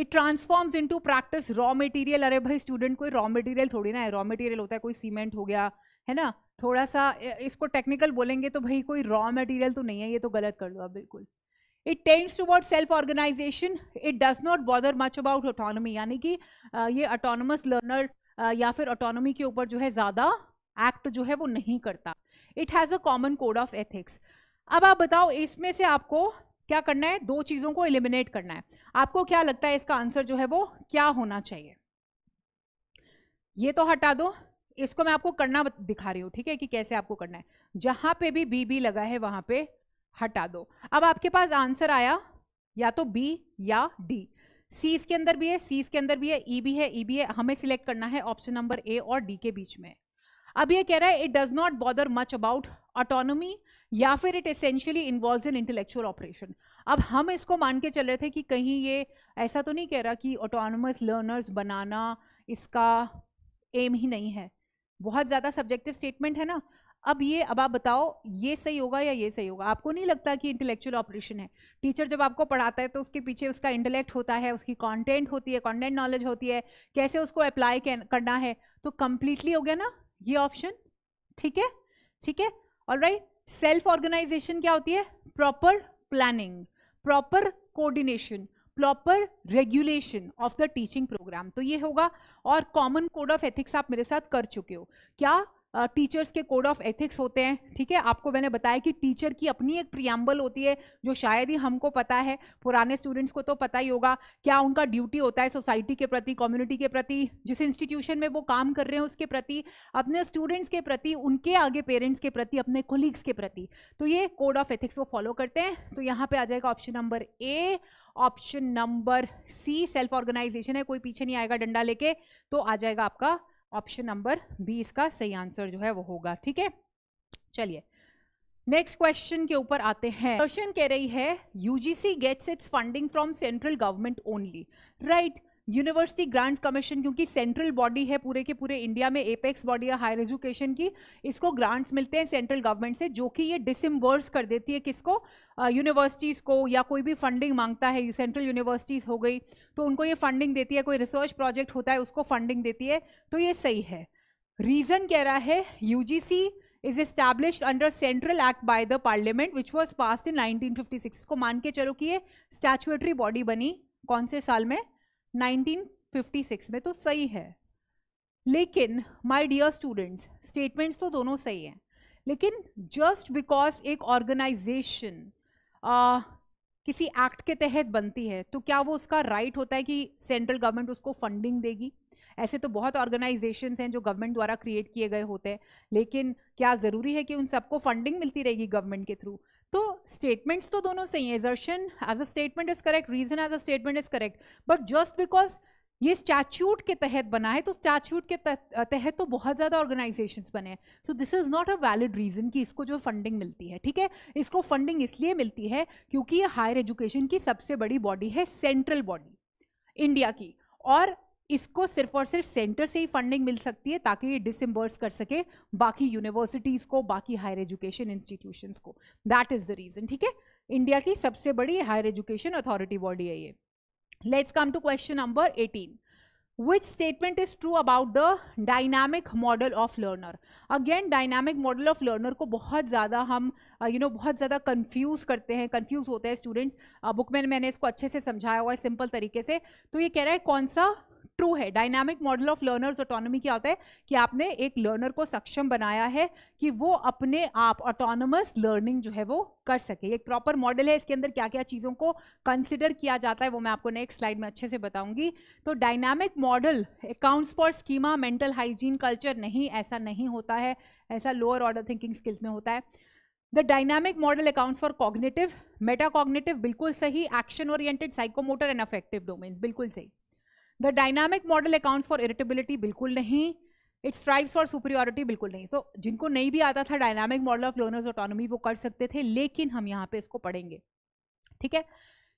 it transforms into practice raw material अरे भाई student कोई raw material थोड़ी ना है रॉ मटेरियल होता है कोई सीमेंट हो गया है ना थोड़ा सा इसको टेक्निकल बोलेंगे तो भाई कोई रॉ मटेरियल तो नहीं है ये तो गलत कर लो आप बिल्कुल it tends toward self organisation it does not bother much about autonomy यानी कि ये ऑटोनमस लर्नर या फिर ऑटोनोमी के ऊपर जो है ज़्यादा एक्ट जो है वो नहीं करता it has a common code of ethics अब आप बताओ इसमें से आपको क्या करना है दो चीजों को इलिमिनेट करना है आपको क्या लगता है इसका आंसर जो है वो क्या होना चाहिए ये तो हटा दो इसको मैं आपको करना दिखा रही हूं ठीक है कि कैसे आपको करना है जहां पे भी बी बी लगा है वहां पे हटा दो अब आपके पास आंसर आया या तो बी या डी सी इसके अंदर भी है सी इसके अंदर भी है ई e भी है ई e भी है हमें सिलेक्ट करना है ऑप्शन नंबर ए और डी के बीच में अब ये कह रहा है it does not bother much about autonomy या फिर it essentially involve in intellectual operation अब हम इसको मान के चल रहे थे कि कहीं ये ऐसा तो नहीं कह रहा कि ऑटोनमस लर्नर्स बनाना इसका एम ही नहीं है बहुत ज़्यादा सब्जेक्टिव स्टेटमेंट है ना अब ये अब आप बताओ ये सही होगा या ये सही होगा आपको नहीं लगता कि इंटेलेक्चुअल ऑपरेशन है टीचर जब आपको पढ़ाता है तो उसके पीछे उसका इंटेलेक्ट होता है उसकी कंटेंट होती है कंटेंट नॉलेज होती है कैसे उसको अप्लाई करना है तो कम्प्लीटली हो गया ना ये ऑप्शन ठीक है ठीक है ऑल राइट सेल्फ ऑर्गेनाइजेशन क्या होती है proper planning proper coordination proper regulation of the teaching programme तो ये होगा और कॉमन कोड ऑफ एथिक्स आप मेरे साथ कर चुके हो क्या टीचर्स के कोड ऑफ एथिक्स होते हैं ठीक है आपको मैंने बताया कि टीचर की अपनी एक प्रियम्बल होती है जो शायद ही हमको पता है पुराने स्टूडेंट्स को तो पता ही होगा क्या उनका ड्यूटी होता है सोसाइटी के प्रति कम्युनिटी के प्रति जिस इंस्टीट्यूशन में वो काम कर रहे हैं उसके प्रति अपने स्टूडेंट्स के प्रति उनके आगे पेरेंट्स के प्रति अपने कोलीग्स के प्रति तो ये कोड ऑफ एथिक्स वो फॉलो करते हैं तो यहाँ पर आ जाएगा option number A option number C self organisation है कोई पीछे नहीं आएगा डंडा लेके तो आ जाएगा आपका ऑप्शन नंबर बी इसका सही आंसर जो है वो होगा ठीक है चलिए नेक्स्ट क्वेश्चन के ऊपर आते हैं क्वेश्चन कह रही है UGC gets its funding from central government only right university grant commission क्योंकि सेंट्रल बॉडी है पूरे के पूरे इंडिया में एपेक्स बॉडी है हायर एजुकेशन की इसको ग्रांट्स मिलते हैं सेंट्रल गवर्नमेंट से जो कि ये डिसम्बर्स कर देती है किसको यूनिवर्सिटीज़ uh, को या कोई भी फंडिंग मांगता है सेंट्रल यूनिवर्सिटीज़ हो गई तो उनको ये फंडिंग देती है कोई रिसर्च प्रोजेक्ट होता है उसको फंडिंग देती है तो ये सही है रीज़न कह रहा है you is under central act by the parliament which was pass in nineteen fifty six को मान के चलो कि ये स्टैचुएटरी बॉडी बनी कौन से साल में 1956 में तो सही है लेकिन माय डियर स्टूडेंट्स स्टेटमेंट्स तो दोनों सही हैं लेकिन जस्ट बिकॉज एक ऑर्गेनाइजेशन किसी एक्ट के तहत बनती है तो क्या वो उसका राइट right होता है कि सेंट्रल गवर्नमेंट उसको फंडिंग देगी ऐसे तो बहुत ऑर्गेनाइजेशंस हैं जो गवर्नमेंट द्वारा क्रिएट किए गए होते हैं लेकिन क्या ज़रूरी है कि उन सबको फंडिंग मिलती रहेगी गवर्नमेंट के थ्रू तो स्टेटमेंट्स तो दोनों सही हैं assertion as a statement is correct reason as a statement is correct but just because ये स्टैच्यूट के तहत बना है तो स्टैच्यूट के तहत तो बहुत ज़्यादा ऑर्गेनाइजेशन बने हैं so this is not a valid reason कि इसको जो फंडिंग मिलती है ठीक है इसको फंडिंग इसलिए मिलती है क्योंकि ये हायर एजुकेशन की सबसे बड़ी बॉडी है सेंट्रल बॉडी इंडिया की और इसको सिर्फ और सिर्फ सेंटर से ही फंडिंग मिल सकती है ताकि ये डिसम्बर्स कर सके बाकी यूनिवर्सिटीज़ को बाकी हायर एजुकेशन इंस्टीट्यूशंस को दैट इज़ द रीज़न ठीक है इंडिया की सबसे बड़ी हायर एजुकेशन अथॉरिटी बॉडी है ये let's come to question number eighteen which statement is true about the dynamic model of learner again dynamic model of learner को बहुत ज़्यादा हम you uh, know you know, बहुत ज़्यादा कंफ्यूज करते हैं कंफ्यूज होते हैं स्टूडेंट्स बुक uh, में मैंने इसको अच्छे से समझाया हुआ है सिंपल तरीके से तो ये कह रहा है कौन सा ट्रू है dynamic model of learners autonomy क्या होता है कि आपने एक लर्नर को सक्षम बनाया है कि वो अपने आप ऑटोनमस लर्निंग जो है वो कर सके एक प्रॉपर मॉडल है इसके अंदर क्या क्या चीज़ों को कंसिडर किया जाता है वो मैं आपको नेक्स्ट स्लाइड में अच्छे से बताऊंगी तो dynamic model accounts for schema mental hygiene culture नहीं ऐसा नहीं होता है ऐसा लोअर ऑर्डर थिंकिंग स्किल्स में होता है the dynamic model accounts for cognitive metacognitive बिल्कुल सही action oriented psychomotor and affective domains बिल्कुल सही the dynamic model accounts for irritability बिल्कुल नहीं इट स्ट्राइव्स फॉर सुपरियोरिटी बिल्कुल नहीं तो जिनको नहीं भी आता था dynamic model of learners autonomy वो कर सकते थे लेकिन हम यहाँ पे इसको पढ़ेंगे ठीक है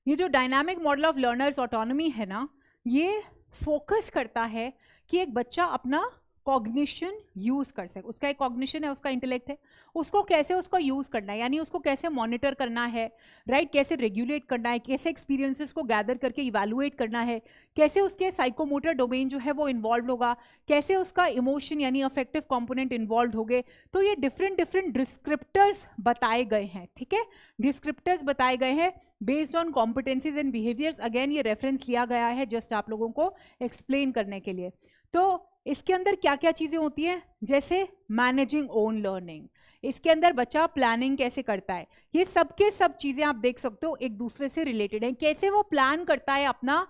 ये जो dynamic model of learners autonomy है ना ये फोकस करता है कि एक बच्चा अपना कॉग्निशन यूज कर सके उसका एक कॉग्निशन है उसका इंटेलेक्ट है उसको कैसे उसको यूज करना है यानी उसको कैसे मॉनिटर करना है राइट right? कैसे रेगुलेट करना है कैसे एक्सपीरियंसेस को गैदर करके इवेलुएट करना है कैसे उसके साइकोमोटर डोमेन जो है वो इन्वॉल्व होगा कैसे उसका इमोशन यानी अफेक्टिव कॉम्पोनेंट इन्वॉल्व हो गए तो ये डिफरेंट डिफरेंट डिस्क्रिप्टर्स बताए गए हैं ठीक है डिस्क्रिप्टर्स बताए गए हैं based on competencies and behaviours again ये रेफरेंस लिया गया है जस्ट आप लोगों को एक्सप्लेन करने के लिए तो इसके अंदर क्या क्या चीज़ें होती हैं जैसे मैनेजिंग ओन लर्निंग इसके अंदर बच्चा प्लानिंग कैसे करता है ये सब के सब चीज़ें आप देख सकते हो एक दूसरे से रिलेटेड हैं कैसे वो प्लान करता है अपना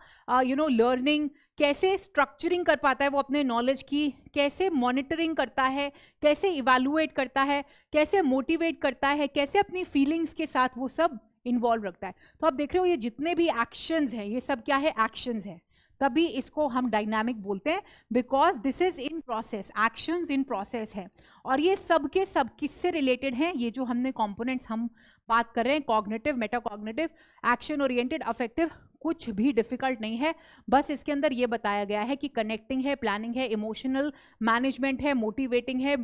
यू नो लर्निंग कैसे स्ट्रक्चरिंग कर पाता है वो अपने नॉलेज की कैसे मॉनिटरिंग करता है कैसे इवेलुएट करता है कैसे मोटिवेट करता है कैसे अपनी फीलिंग्स के साथ वो सब इन्वॉल्व रखता है तो आप देख रहे हो ये जितने भी एक्शंस हैं ये सब क्या है एक्शंस हैं तभी इसको हम डायनामिक बोलते हैं because this is in process actions in process है और ये सब के सब किससे रिलेटेड हैं ये जो हमने कॉम्पोनेंट्स हम बात कर रहे हैं cognitive metacognitive action oriented affective कुछ भी डिफिकल्ट नहीं है बस इसके अंदर ये बताया गया है कि कनेक्टिंग है प्लानिंग है इमोशनल मैनेजमेंट है मोटिवेटिंग है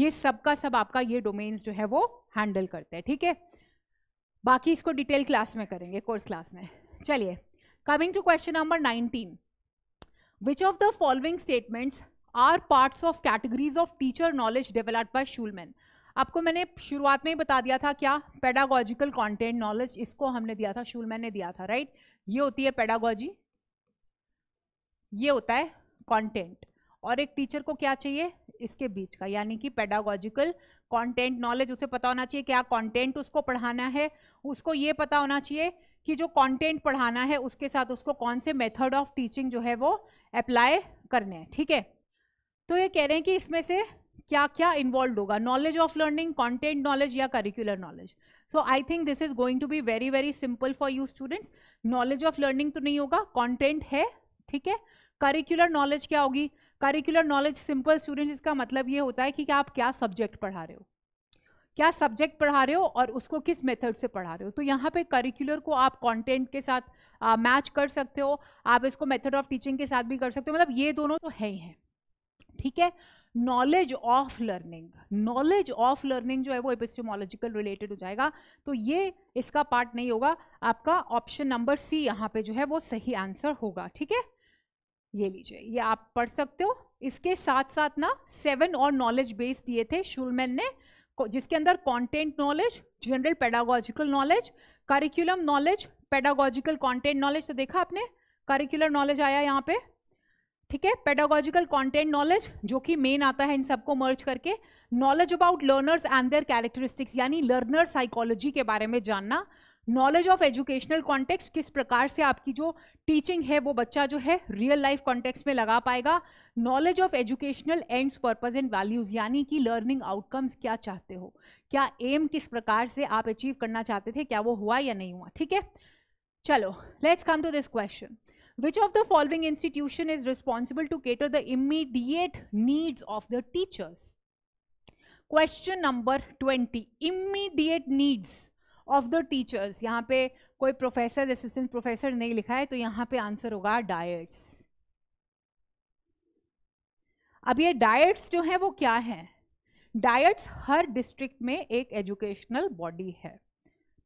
ये सब का सब आपका ये डोमेन्स जो है वो हैंडल करते हैं ठीक है बाकी इसको डिटेल क्लास में करेंगे कोर्स क्लास में चलिए coming to question number nineteen Which of the following statements are parts of categories of teacher knowledge developed by Schulman? आपको मैंने शुरुआत में ही बता दिया था क्या पेडागोजिकल कंटेंट नॉलेज इसको हमने दिया था शूलमैन ने दिया था राइट ये होती है पेडागोजी ये होता है कंटेंट और एक टीचर को क्या चाहिए इसके बीच का यानी कि पेडागोजिकल कंटेंट नॉलेज उसे पता होना चाहिए क्या कंटेंट उसको पढ़ाना है उसको ये पता होना चाहिए कि जो कंटेंट पढ़ाना है उसके साथ उसको कौन से मेथड ऑफ टीचिंग जो है वो अप्लाई करने हैं ठीक है तो ये कह रहे हैं कि इसमें से क्या क्या इन्वॉल्व होगा knowledge of learning content knowledge या curricular knowledge so I think this is going to be very very simple for you students knowledge of learning तो नहीं होगा कॉन्टेंट है ठीक है करिकुलर नॉलेज क्या होगी करिकुलर नॉलेज सिंपल स्टूडेंट इसका मतलब ये होता है कि क्या आप क्या सब्जेक्ट पढ़ा रहे हो क्या सब्जेक्ट पढ़ा रहे हो और उसको किस मेथड से पढ़ा रहे हो तो यहाँ पे करिकुलर को आप कंटेंट के साथ मैच कर सकते हो आप इसको मेथड ऑफ टीचिंग के साथ भी कर सकते हो मतलब ये दोनों तो है ही हैं ठीक है knowledge of learning knowledge of learning जो है वो एपिस्टोमोलॉजिकल रिलेटेड हो जाएगा तो ये इसका पार्ट नहीं होगा आपका ऑप्शन नंबर सी यहाँ पे जो है वो सही आंसर होगा ठीक है ये लीजिए ये आप पढ़ सकते हो इसके साथ साथ ना सेवन और नॉलेज बेस दिए थे शुलमैन ने जिसके अंदर content knowledge general pedagogical knowledge curriculum knowledge pedagogical content knowledge तो देखा आपने करिकुलर नॉलेज आया यहाँ पे ठीक है पेडागोजिकल कंटेंट नॉलेज जो कि मेन आता है इन सबको मर्ज करके knowledge about learners and their characteristics यानी लर्नर साइकोलॉजी के बारे में जानना नॉलेज ऑफ एजुकेशनल कॉन्टेक्स्ट किस प्रकार से आपकी जो टीचिंग है वो बच्चा जो है रियल लाइफ कॉन्टेक्स्ट में लगा पाएगा knowledge of educational ends purpose and values यानी कि लर्निंग आउटकम्स क्या चाहते हो क्या एम किस प्रकार से आप अचीव करना चाहते थे क्या वो हुआ या नहीं हुआ ठीक है चलो let's come to this question which of the following institution is responsible to cater the immediate needs of the teachers question number twenty immediate needs of the teachers यहाँ पे कोई प्रोफेसर असिस्टेंट प्रोफेसर नहीं लिखा है तो यहाँ पे answer होगा डायट्स अब ये डाइट्स जो हैं वो क्या हैं डाइट्स हर डिस्ट्रिक्ट में एक एजुकेशनल बॉडी है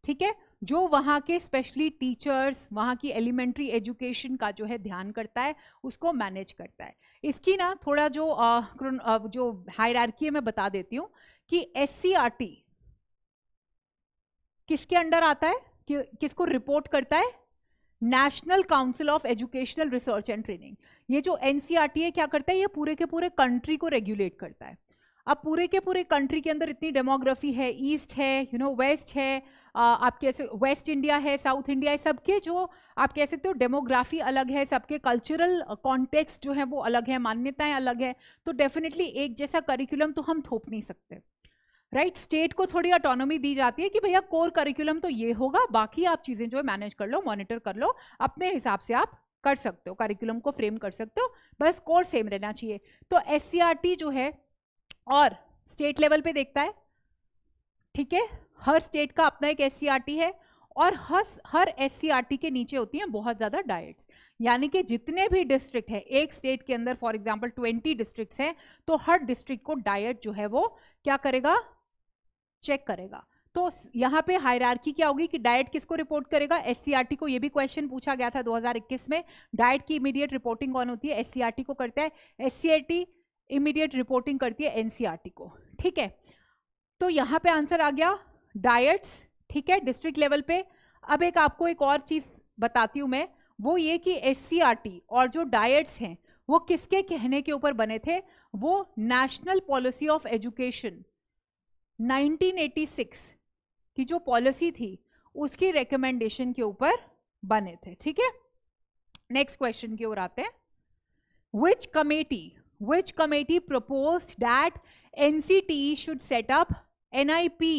ठीक है जो वहाँ के स्पेशली टीचर्स वहाँ की एलिमेंट्री एजुकेशन का जो है ध्यान करता है उसको मैनेज करता है इसकी ना थोड़ा जो आ, आ, जो हायरार्की मैं बता देती हूँ कि एस किसके अंडर आता है कि, किसको रिपोर्ट करता है national council of educational research and training ये जो एन है e क्या करता है ये पूरे के पूरे कंट्री को रेगुलेट करता है अब पूरे के पूरे कंट्री के अंदर इतनी डेमोग्राफी है ईस्ट है यू नो वेस्ट है आप कह सकते वेस्ट इंडिया है साउथ इंडिया है सबके जो आप कह सकते हो डेमोग्राफी अलग है सबके कल्चरल कॉन्टेक्स्ट जो है वो अलग है मान्यताएं अलग है तो डेफिनेटली एक जैसा करिकुलम तो हम थोप नहीं सकते राइट right? स्टेट को थोड़ी ऑटोनॉमी दी जाती है कि भैया कोर करिकुलम तो ये होगा बाकी आप चीज़ें जो है मैनेज कर लो मॉनिटर कर लो अपने हिसाब से आप कर सकते हो करिकुलम को फ्रेम कर सकते हो बस कोर सेम रहना चाहिए तो एस e जो है और स्टेट लेवल पे देखता है ठीक है हर स्टेट का अपना एक एस e है और हर हर एस e के नीचे होती हैं बहुत ज़्यादा डाइट्स यानी कि जितने भी डिस्ट्रिक्ट हैं एक स्टेट के अंदर फॉर एग्जाम्पल ट्वेंटी डिस्ट्रिक्ट हैं तो हर डिस्ट्रिक्ट को डाइट जो है वो क्या करेगा चेक करेगा तो यहाँ पे हायरार्की क्या होगी कि डाइट किसको रिपोर्ट करेगा एस को ये भी क्वेश्चन पूछा गया था 2021 में डाइट की इमीडिएट रिपोर्टिंग कौन होती है एस को करता है एस इमीडिएट रिपोर्टिंग करती है एनसीआरटी को ठीक है तो यहाँ पे आंसर आ गया डाइट्स ठीक है डिस्ट्रिक्ट लेवल पे अब एक आपको एक और चीज़ बताती हूँ मैं वो ये कि एस और जो डाइट्स हैं वो किसके कहने के ऊपर बने थे वो नेशनल पॉलिसी ऑफ एजुकेशन 1986 की जो पॉलिसी थी उसकी रिकमेंडेशन के ऊपर बने थे ठीक है नेक्स्ट क्वेश्चन की ओर आते हैं which committee which committee should set up N I P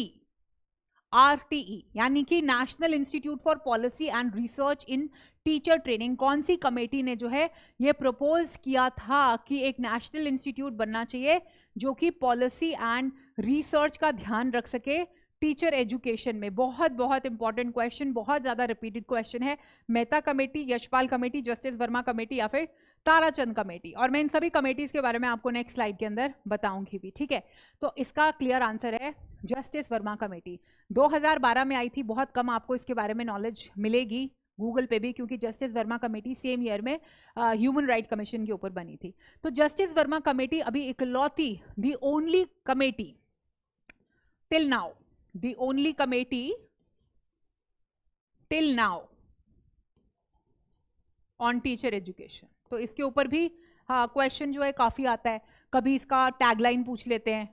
R nip यानी कि national institute for policy and research in teacher training कौन सी कमेटी ने जो है ये प्रपोज किया था कि एक नेशनल इंस्टीट्यूट बनना चाहिए जो कि पॉलिसी एंड रिसर्च का ध्यान रख सके टीचर एजुकेशन में बहुत बहुत इंपॉर्टेंट क्वेश्चन बहुत ज़्यादा रिपीटेड क्वेश्चन है Mehta committee Yashpal committee justice Verma committee या फिर ताराचंद कमेटी और मैं इन सभी कमेटीज़ के बारे में आपको नेक्स्ट स्लाइड के अंदर बताऊंगी भी ठीक है तो इसका क्लियर आंसर है जस्टिस वर्मा कमेटी 2012 में आई थी बहुत कम आपको इसके बारे में नॉलेज मिलेगी गूगल पे भी क्योंकि justice Verma committee same year में ह्यूमन राइट कमीशन के ऊपर बनी थी तो जस्टिस वर्मा कमेटी अभी इकलौती the only committee till now the only committee till now on teacher education तो इसके ऊपर भी क्वेश्चन जो है काफ़ी आता है कभी इसका टैगलाइन पूछ लेते हैं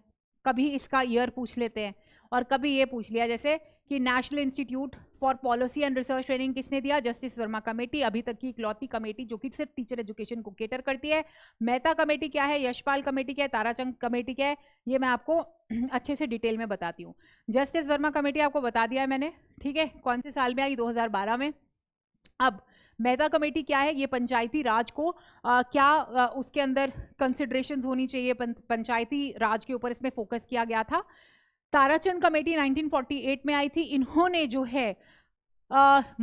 कभी इसका ईयर पूछ लेते हैं और कभी ये पूछ लिया जैसे कि national institute for policy and research training किसने दिया जस्टिस वर्मा कमेटी अभी तक की इकलौती कमेटी जो कि सिर्फ टीचर एजुकेशन को केटर करती है मेहता कमेटी क्या है यशपाल कमेटी क्या है ताराचंद कमेटी क्या है ये मैं आपको <clears throat> अच्छे से डिटेल में बताती हूँ जस्टिस वर्मा कमेटी आपको बता दिया है मैंने ठीक है कौन से साल में आई 2012 में अब मेहता कमेटी क्या है ये पंचायती राज को आ, क्या आ, उसके अंदर कंसिडरेशन होनी चाहिए पंचायती राज के ऊपर इसमें फोकस किया गया था ताराचंद कमेटी 1948 में आई थी इन्होंने जो है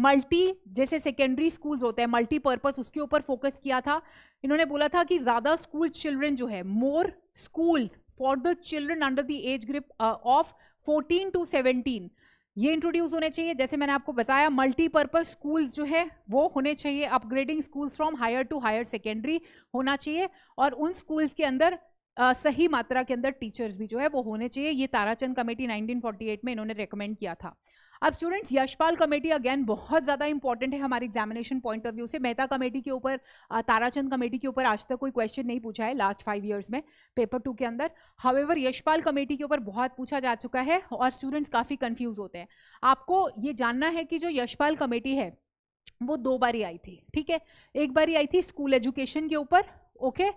मल्टी uh, जैसे सेकेंडरी स्कूल्स होते हैं मल्टीपर्पज़ उसके ऊपर फोकस किया था इन्होंने बोला था कि ज़्यादा स्कूल चिल्ड्रन जो है more schools for the children under the age group of 14 to 17 ये इंट्रोड्यूस होने चाहिए जैसे मैंने आपको बताया मल्टीपर्पज स्कूल्स जो है वो होने चाहिए upgrading schools from higher to higher secondary होना चाहिए और उन स्कूल्स के अंदर आ, सही मात्रा के अंदर टीचर्स भी जो है वो होने चाहिए ये ताराचंद कमेटी 1948 में इन्होंने रेकमेंड किया था अब स्टूडेंट्स यशपाल कमेटी अगेन बहुत ज़्यादा इंपॉर्टेंट है हमारे एग्जामिनेशन पॉइंट ऑफ व्यू से मेहता कमेटी के ऊपर ताराचंद कमेटी के ऊपर आज तक कोई क्वेश्चन नहीं पूछा है लास्ट फाइव ईयर्स में पेपर टू के अंदर हवेवर यशपाल कमेटी के ऊपर बहुत पूछा जा चुका है और स्टूडेंट्स काफ़ी कन्फ्यूज होते हैं आपको ये जानना है कि जो यशपाल कमेटी है वो दो बारी आई थी ठीक है एक बारी आई थी स्कूल एजुकेशन के ऊपर ओके okay?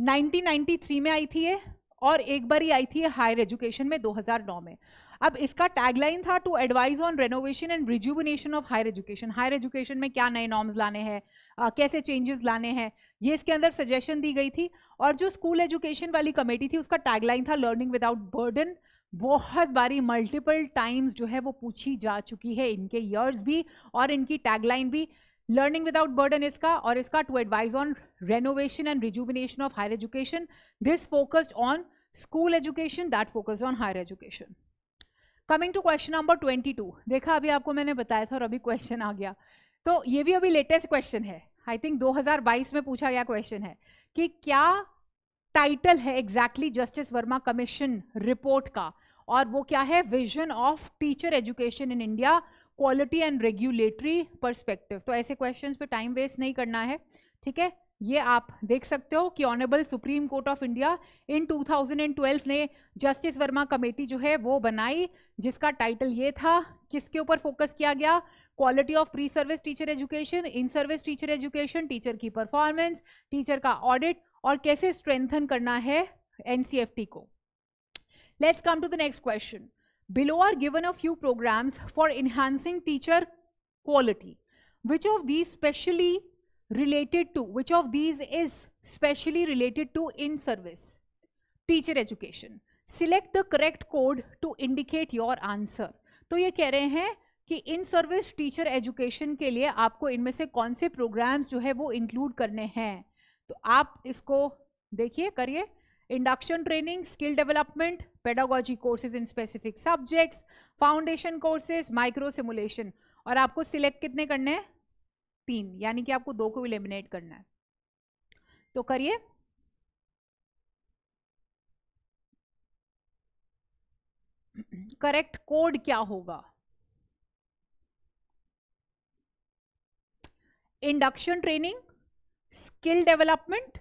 1993 में आई थी ये और एक बार ही आई थी हायर एजुकेशन में 2009 में अब इसका टैगलाइन था to advise on renovation and rejuvenation of higher education higher education में क्या नए नॉर्म्स लाने हैं कैसे चेंजेस लाने हैं ये इसके अंदर सजेशन दी गई थी और जो स्कूल एजुकेशन वाली कमेटी थी उसका टैगलाइन था लर्निंग विदाउट बर्डन बहुत बारी मल्टीपल टाइम्स जो है वो पूछी जा चुकी है इनके ईयर्स भी और इनकी टैगलाइन भी लर्निंग विदाउट बर्डन इसका और इसका to advise on renovation and rejuvenation of higher education this focused on school education that focused on higher education coming to question number twenty two देखा अभी आपको मैंने बताया था और अभी क्वेश्चन आ गया तो ये भी अभी लेटेस्ट क्वेश्चन है आई थिंक 2022 में पूछा गया क्वेश्चन है कि क्या टाइटल है exactly justice Verma commission report का और वो क्या है vision of teacher education in India quality and regulatory perspective तो ऐसे क्वेश्चन पे टाइम वेस्ट नहीं करना है ठीक है ये आप देख सकते हो कि honourable supreme court of India in 2012 ने जस्टिस वर्मा कमेटी जो है वो बनाई जिसका टाइटल ये था किसके ऊपर फोकस किया गया quality of pre service teacher education in service teacher education teacher की परफॉर्मेंस टीचर का ऑडिट और कैसे स्ट्रेंथन करना है एनसीएफटी को let's come to the next question Below are given a few programs for enhancing teacher quality. Which of these specially related to, which of these is specially related to in-service? Teacher education. Select the correct code to indicate your answer. to ye keh rahe hain कि इन service teacher education के लिए आपको इनमें से कौन से programmes जो है वो इंक्लूड करने हैं तो आप इसको देखिए करिए induction training, skill development, pedagogy courses in specific subjects, foundation courses, micro simulation. और आपको सिलेक्ट कितने करने हैं तीन यानी कि आपको दो को इलिमिनेट करना है तो करिए करेक्ट कोड क्या होगा induction training skill development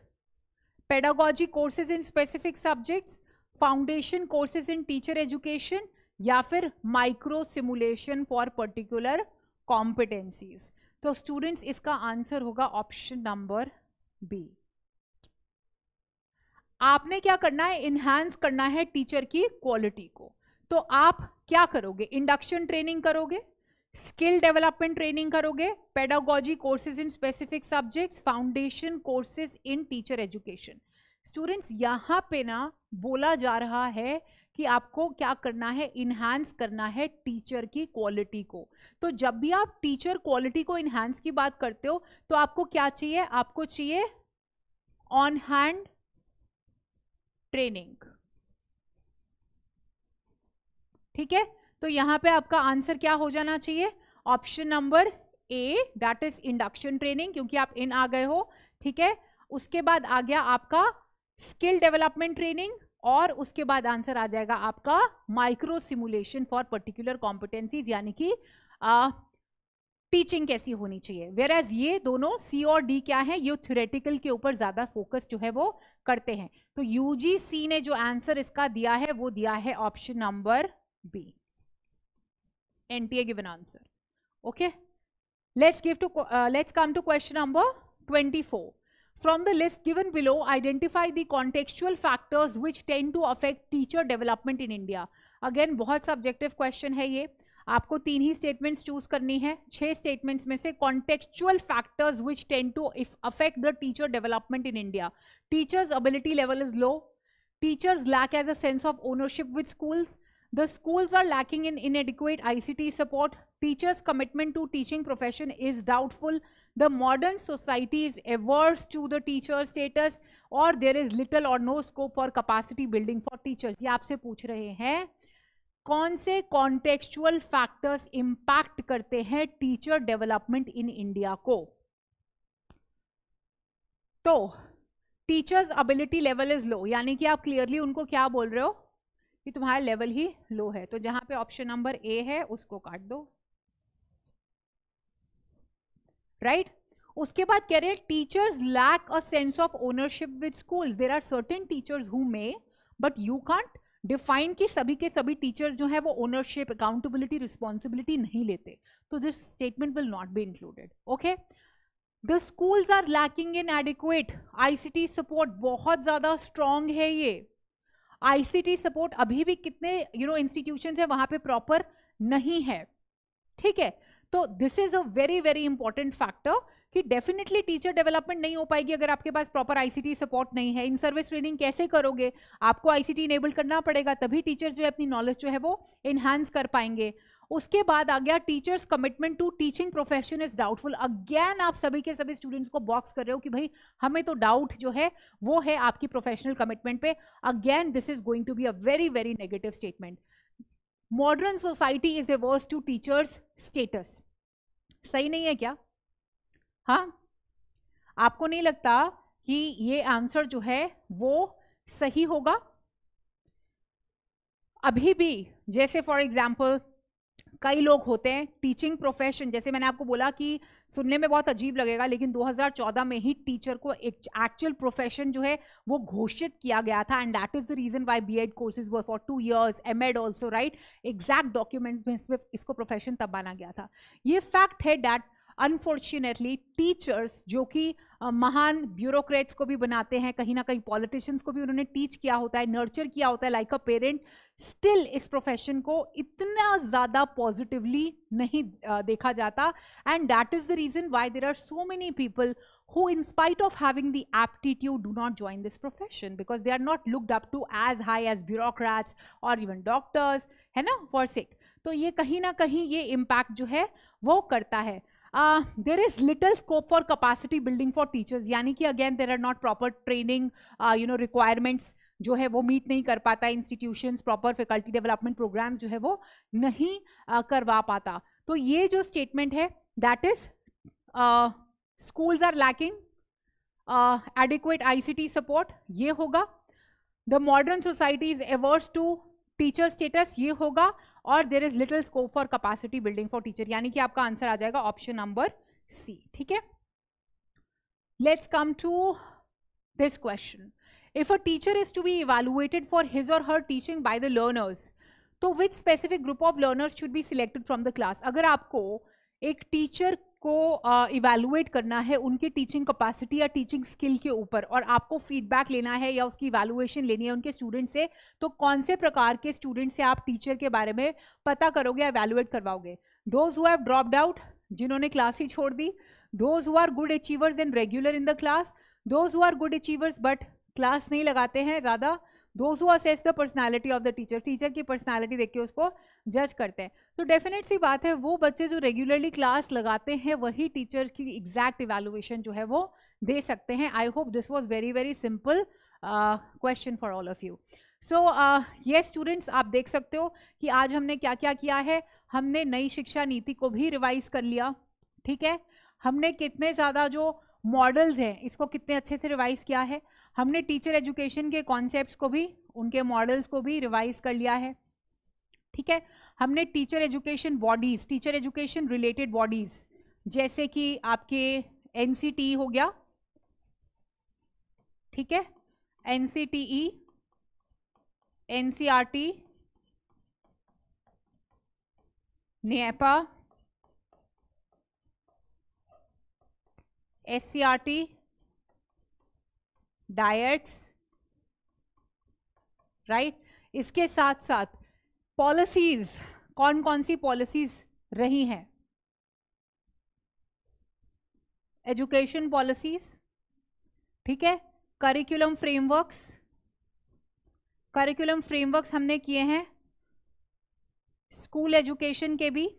pedagogy courses in specific subjects foundation courses in teacher education या फिर micro simulation for particular competencies तो स्टूडेंट्स इसका आंसर होगा ऑप्शन नंबर बी आपने क्या करना है इनहेंस करना है टीचर की क्वालिटी को तो आप क्या करोगे इंडक्शन ट्रेनिंग करोगे स्किल डेवलपमेंट ट्रेनिंग करोगे pedagogy courses in specific subjects foundation courses in teacher education students यहाँ पे ना बोला जा रहा है कि आपको क्या करना है इन्हांस करना है टीचर की क्वालिटी को तो जब भी आप टीचर क्वालिटी को इन्हांस की बात करते हो तो आपको क्या चाहिए आपको चाहिए ऑन हैंड ट्रेनिंग ठीक है तो यहाँ पे आपका आंसर क्या हो जाना चाहिए option number A that is induction training क्योंकि आप इन आ गए हो ठीक है उसके बाद आ गया आपका स्किल डेवलपमेंट ट्रेनिंग और उसके बाद आंसर आ जाएगा आपका micro simulation for particular competencies यानी कि टीचिंग कैसी होनी चाहिए वेर एज ये दोनों सी और डी क्या है ये थ्योरेटिकल के ऊपर ज़्यादा फोकस जो है वो करते हैं तो यूजीसी ने जो आंसर इसका दिया है वो दिया है option number B NTA given answer okay let's give to uh, let's come to question number twenty four. from the list given below identify the contextual factors which tend to affect teacher development in india again बहुत subjective question है ये आपको तीन ही statements choose करनी है छह statements में से contextual factors which tend to if affect the teacher development in India. Teachers ability level is low. Teachers lack as a sense of ownership with schools. the schools are lacking in inadequate ICT support. Teachers' commitment to teaching profession is doubtful. The modern society is averse to the teacher status or there is little or no scope for capacity building for teachers. ye aap se पूछ rahe hain कौन से contextual factors impact करते हैं teacher development in India को तो teachers ability level is low यानी कि आप क्लियरली उनको क्या बोल रहे हो कि तुम्हारा लेवल ही लो है तो जहां पे ऑप्शन नंबर ए है उसको काट दो राइट right? उसके बाद कह रहे हैं teachers lack a sense of ownership with school there are certain teachers who may but you can't define कि सभी के सभी टीचर्स जो है वो ओनरशिप अकाउंटेबिलिटी रिस्पॉन्सिबिलिटी नहीं लेते तो this statement will not be included okay the schools are lacking in adequate ICT support बहुत ज्यादा स्ट्रांग है ये आईसीटी सपोर्ट अभी भी कितने यू नो इंस्टीट्यूशन है वहां पे प्रॉपर नहीं है ठीक है तो this is a very very important factor कि डेफिनेटली टीचर डेवलपमेंट नहीं हो पाएगी अगर आपके पास प्रॉपर आईसीटी सपोर्ट नहीं है इन सर्विस ट्रेनिंग कैसे करोगे आपको आईसीटी इनेबल करना पड़ेगा तभी टीचर जो है अपनी नॉलेज जो है वो इन्हांस कर पाएंगे उसके बाद आ गया teachers commitment to teaching profession is doubtful again आप सभी के सभी स्टूडेंट्स को बॉक्स कर रहे हो कि भाई हमें तो डाउट जो है वो है आपकी प्रोफेशनल कमिटमेंट पे again this is going to be a very very negative statement modern society is averse to teachers status सही नहीं है क्या हा आपको नहीं लगता कि ये आंसर जो है वो सही होगा अभी भी जैसे फॉर एग्जाम्पल कई लोग होते हैं टीचिंग प्रोफेशन जैसे मैंने आपको बोला कि सुनने में बहुत अजीब लगेगा लेकिन 2014 में ही टीचर को एक एक्चुअल प्रोफेशन जो है वो घोषित किया गया था and that is the reason why B Ed courses were for two years M Ed also right exact documents में इसको प्रोफेशन तब माना गया था ये फैक्ट है डैट अनफॉर्चुनेटली टीचर्स जो कि महान ब्यूरोक्रेट्स को भी बनाते हैं कहीं ना कहीं पॉलिटिशियंस को भी उन्होंने टीच किया होता है नर्चर किया होता है लाइक अ पेरेंट स्टिल इस प्रोफेशन को इतना ज़्यादा पॉजिटिवली नहीं देखा जाता and that is the reason why there are so many people who in spite of having the aptitude do not join this profession because they are not looked up to as high as bureaucrats और even doctors है ना for sick तो ये कहीं ना कहीं ये impact जो है वो करता है there is little scope for capacity building for teachers यानी कि again there are not proper training you know requirements जो है वो मीट नहीं कर पाता institutions proper faculty development programmes जो है वो नहीं uh, करवा पाता तो ये जो स्टेटमेंट है that is schools are lacking adequate ICT support ये होगा the modern society is averse to teacher status ये होगा और there is little scope for capacity building for teacher यानी कि आपका आंसर आ जाएगा ऑप्शन नंबर सी ठीक है let's come to this question if a teacher is to be evaluated for his or her teaching by the learners तो with specific group of learners should be selected from the class अगर आपको एक teacher को evaluate uh, करना है उनके teaching capacity या teaching skill के ऊपर और आपको फीडबैक लेना है या उसकी इवेलुएशन लेनी है उनके स्टूडेंट से तो कौन से प्रकार के स्टूडेंट से आप टीचर के बारे में पता करोगे इवेलुएट करवाओगे those who have dropped out जिन्होंने क्लास ही छोड़ दी those who are good achievers and regular in the class those who are good achievers but class नहीं लगाते हैं ज़्यादा those who assess the personality of the teacher teacher की personality देख के उसको जज करते हैं तो डेफिनेट सी बात है वो बच्चे जो रेगुलरली क्लास लगाते हैं वही टीचर की एग्जैक्ट इवेलुएशन जो है वो दे सकते हैं I hope this was very very simple question for all of you so ये स्टूडेंट्स आप देख सकते हो कि आज हमने क्या क्या किया है हमने नई शिक्षा नीति को भी रिवाइज कर लिया ठीक है हमने कितने ज़्यादा जो मॉडल्स हैं इसको कितने अच्छे से रिवाइज किया है हमने टीचर एजुकेशन के कॉन्सेप्ट्स को भी उनके मॉडल्स को भी रिवाइज कर लिया है ठीक है हमने teacher education bodies teacher education related bodies जैसे कि आपके एन e हो गया ठीक है N C T E N C are T NIEPA S C are T DIETs right इसके साथ साथ पॉलिसीज कौन कौन सी पॉलिसीज रही हैं एजुकेशन पॉलिसीज ठीक है करिकुलम फ्रेमवर्क्स करिकुलम फ्रेमवर्क्स हमने किए हैं स्कूल एजुकेशन के भी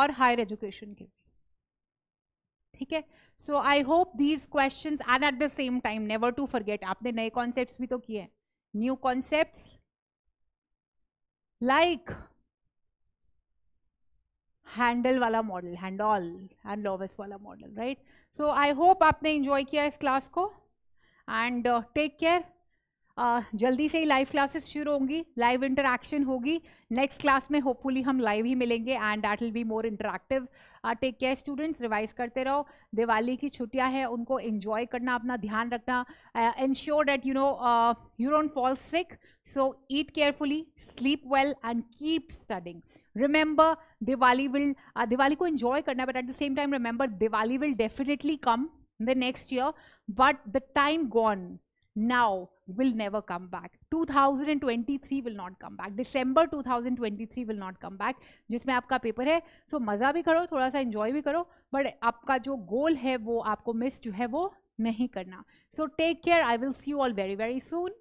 और हायर एजुकेशन के भी ठीक है so I hope these question are at the same time never to forget आपने नए कॉन्सेप्ट भी तो किए हैं न्यू कॉन्सेप्ट लाइक हैंडल वाला मॉडल ऑल एंड लोवेस वाला model right so I hope आपने इंजॉय किया इस क्लास को एंड टेक केयर जल्दी से ही लाइव क्लासेस शुरू होंगी लाइव इंटरेक्शन होगी नेक्स्ट क्लास में होपफुली हम लाइव ही मिलेंगे and that will be more interactive take care students revise करते रहो दिवाली की छुट्टियां हैं उनको इन्जॉय करना अपना ध्यान रखना ensure that you know you don't fall sick so eat carefully sleep well and keep studying remember Diwali will Diwali को इन्जॉय करना but at the same time remember Diwali will definitely come the next year but the time gone now will never come back 2023 will not come back December 2023 will not come back जिसमें आपका paper है सो so मज़ा भी करो थोड़ा सा enjoy भी करो बट आपका जो गोल है वो आपको मिस जो है वो नहीं करना so take care I will see you all very very soon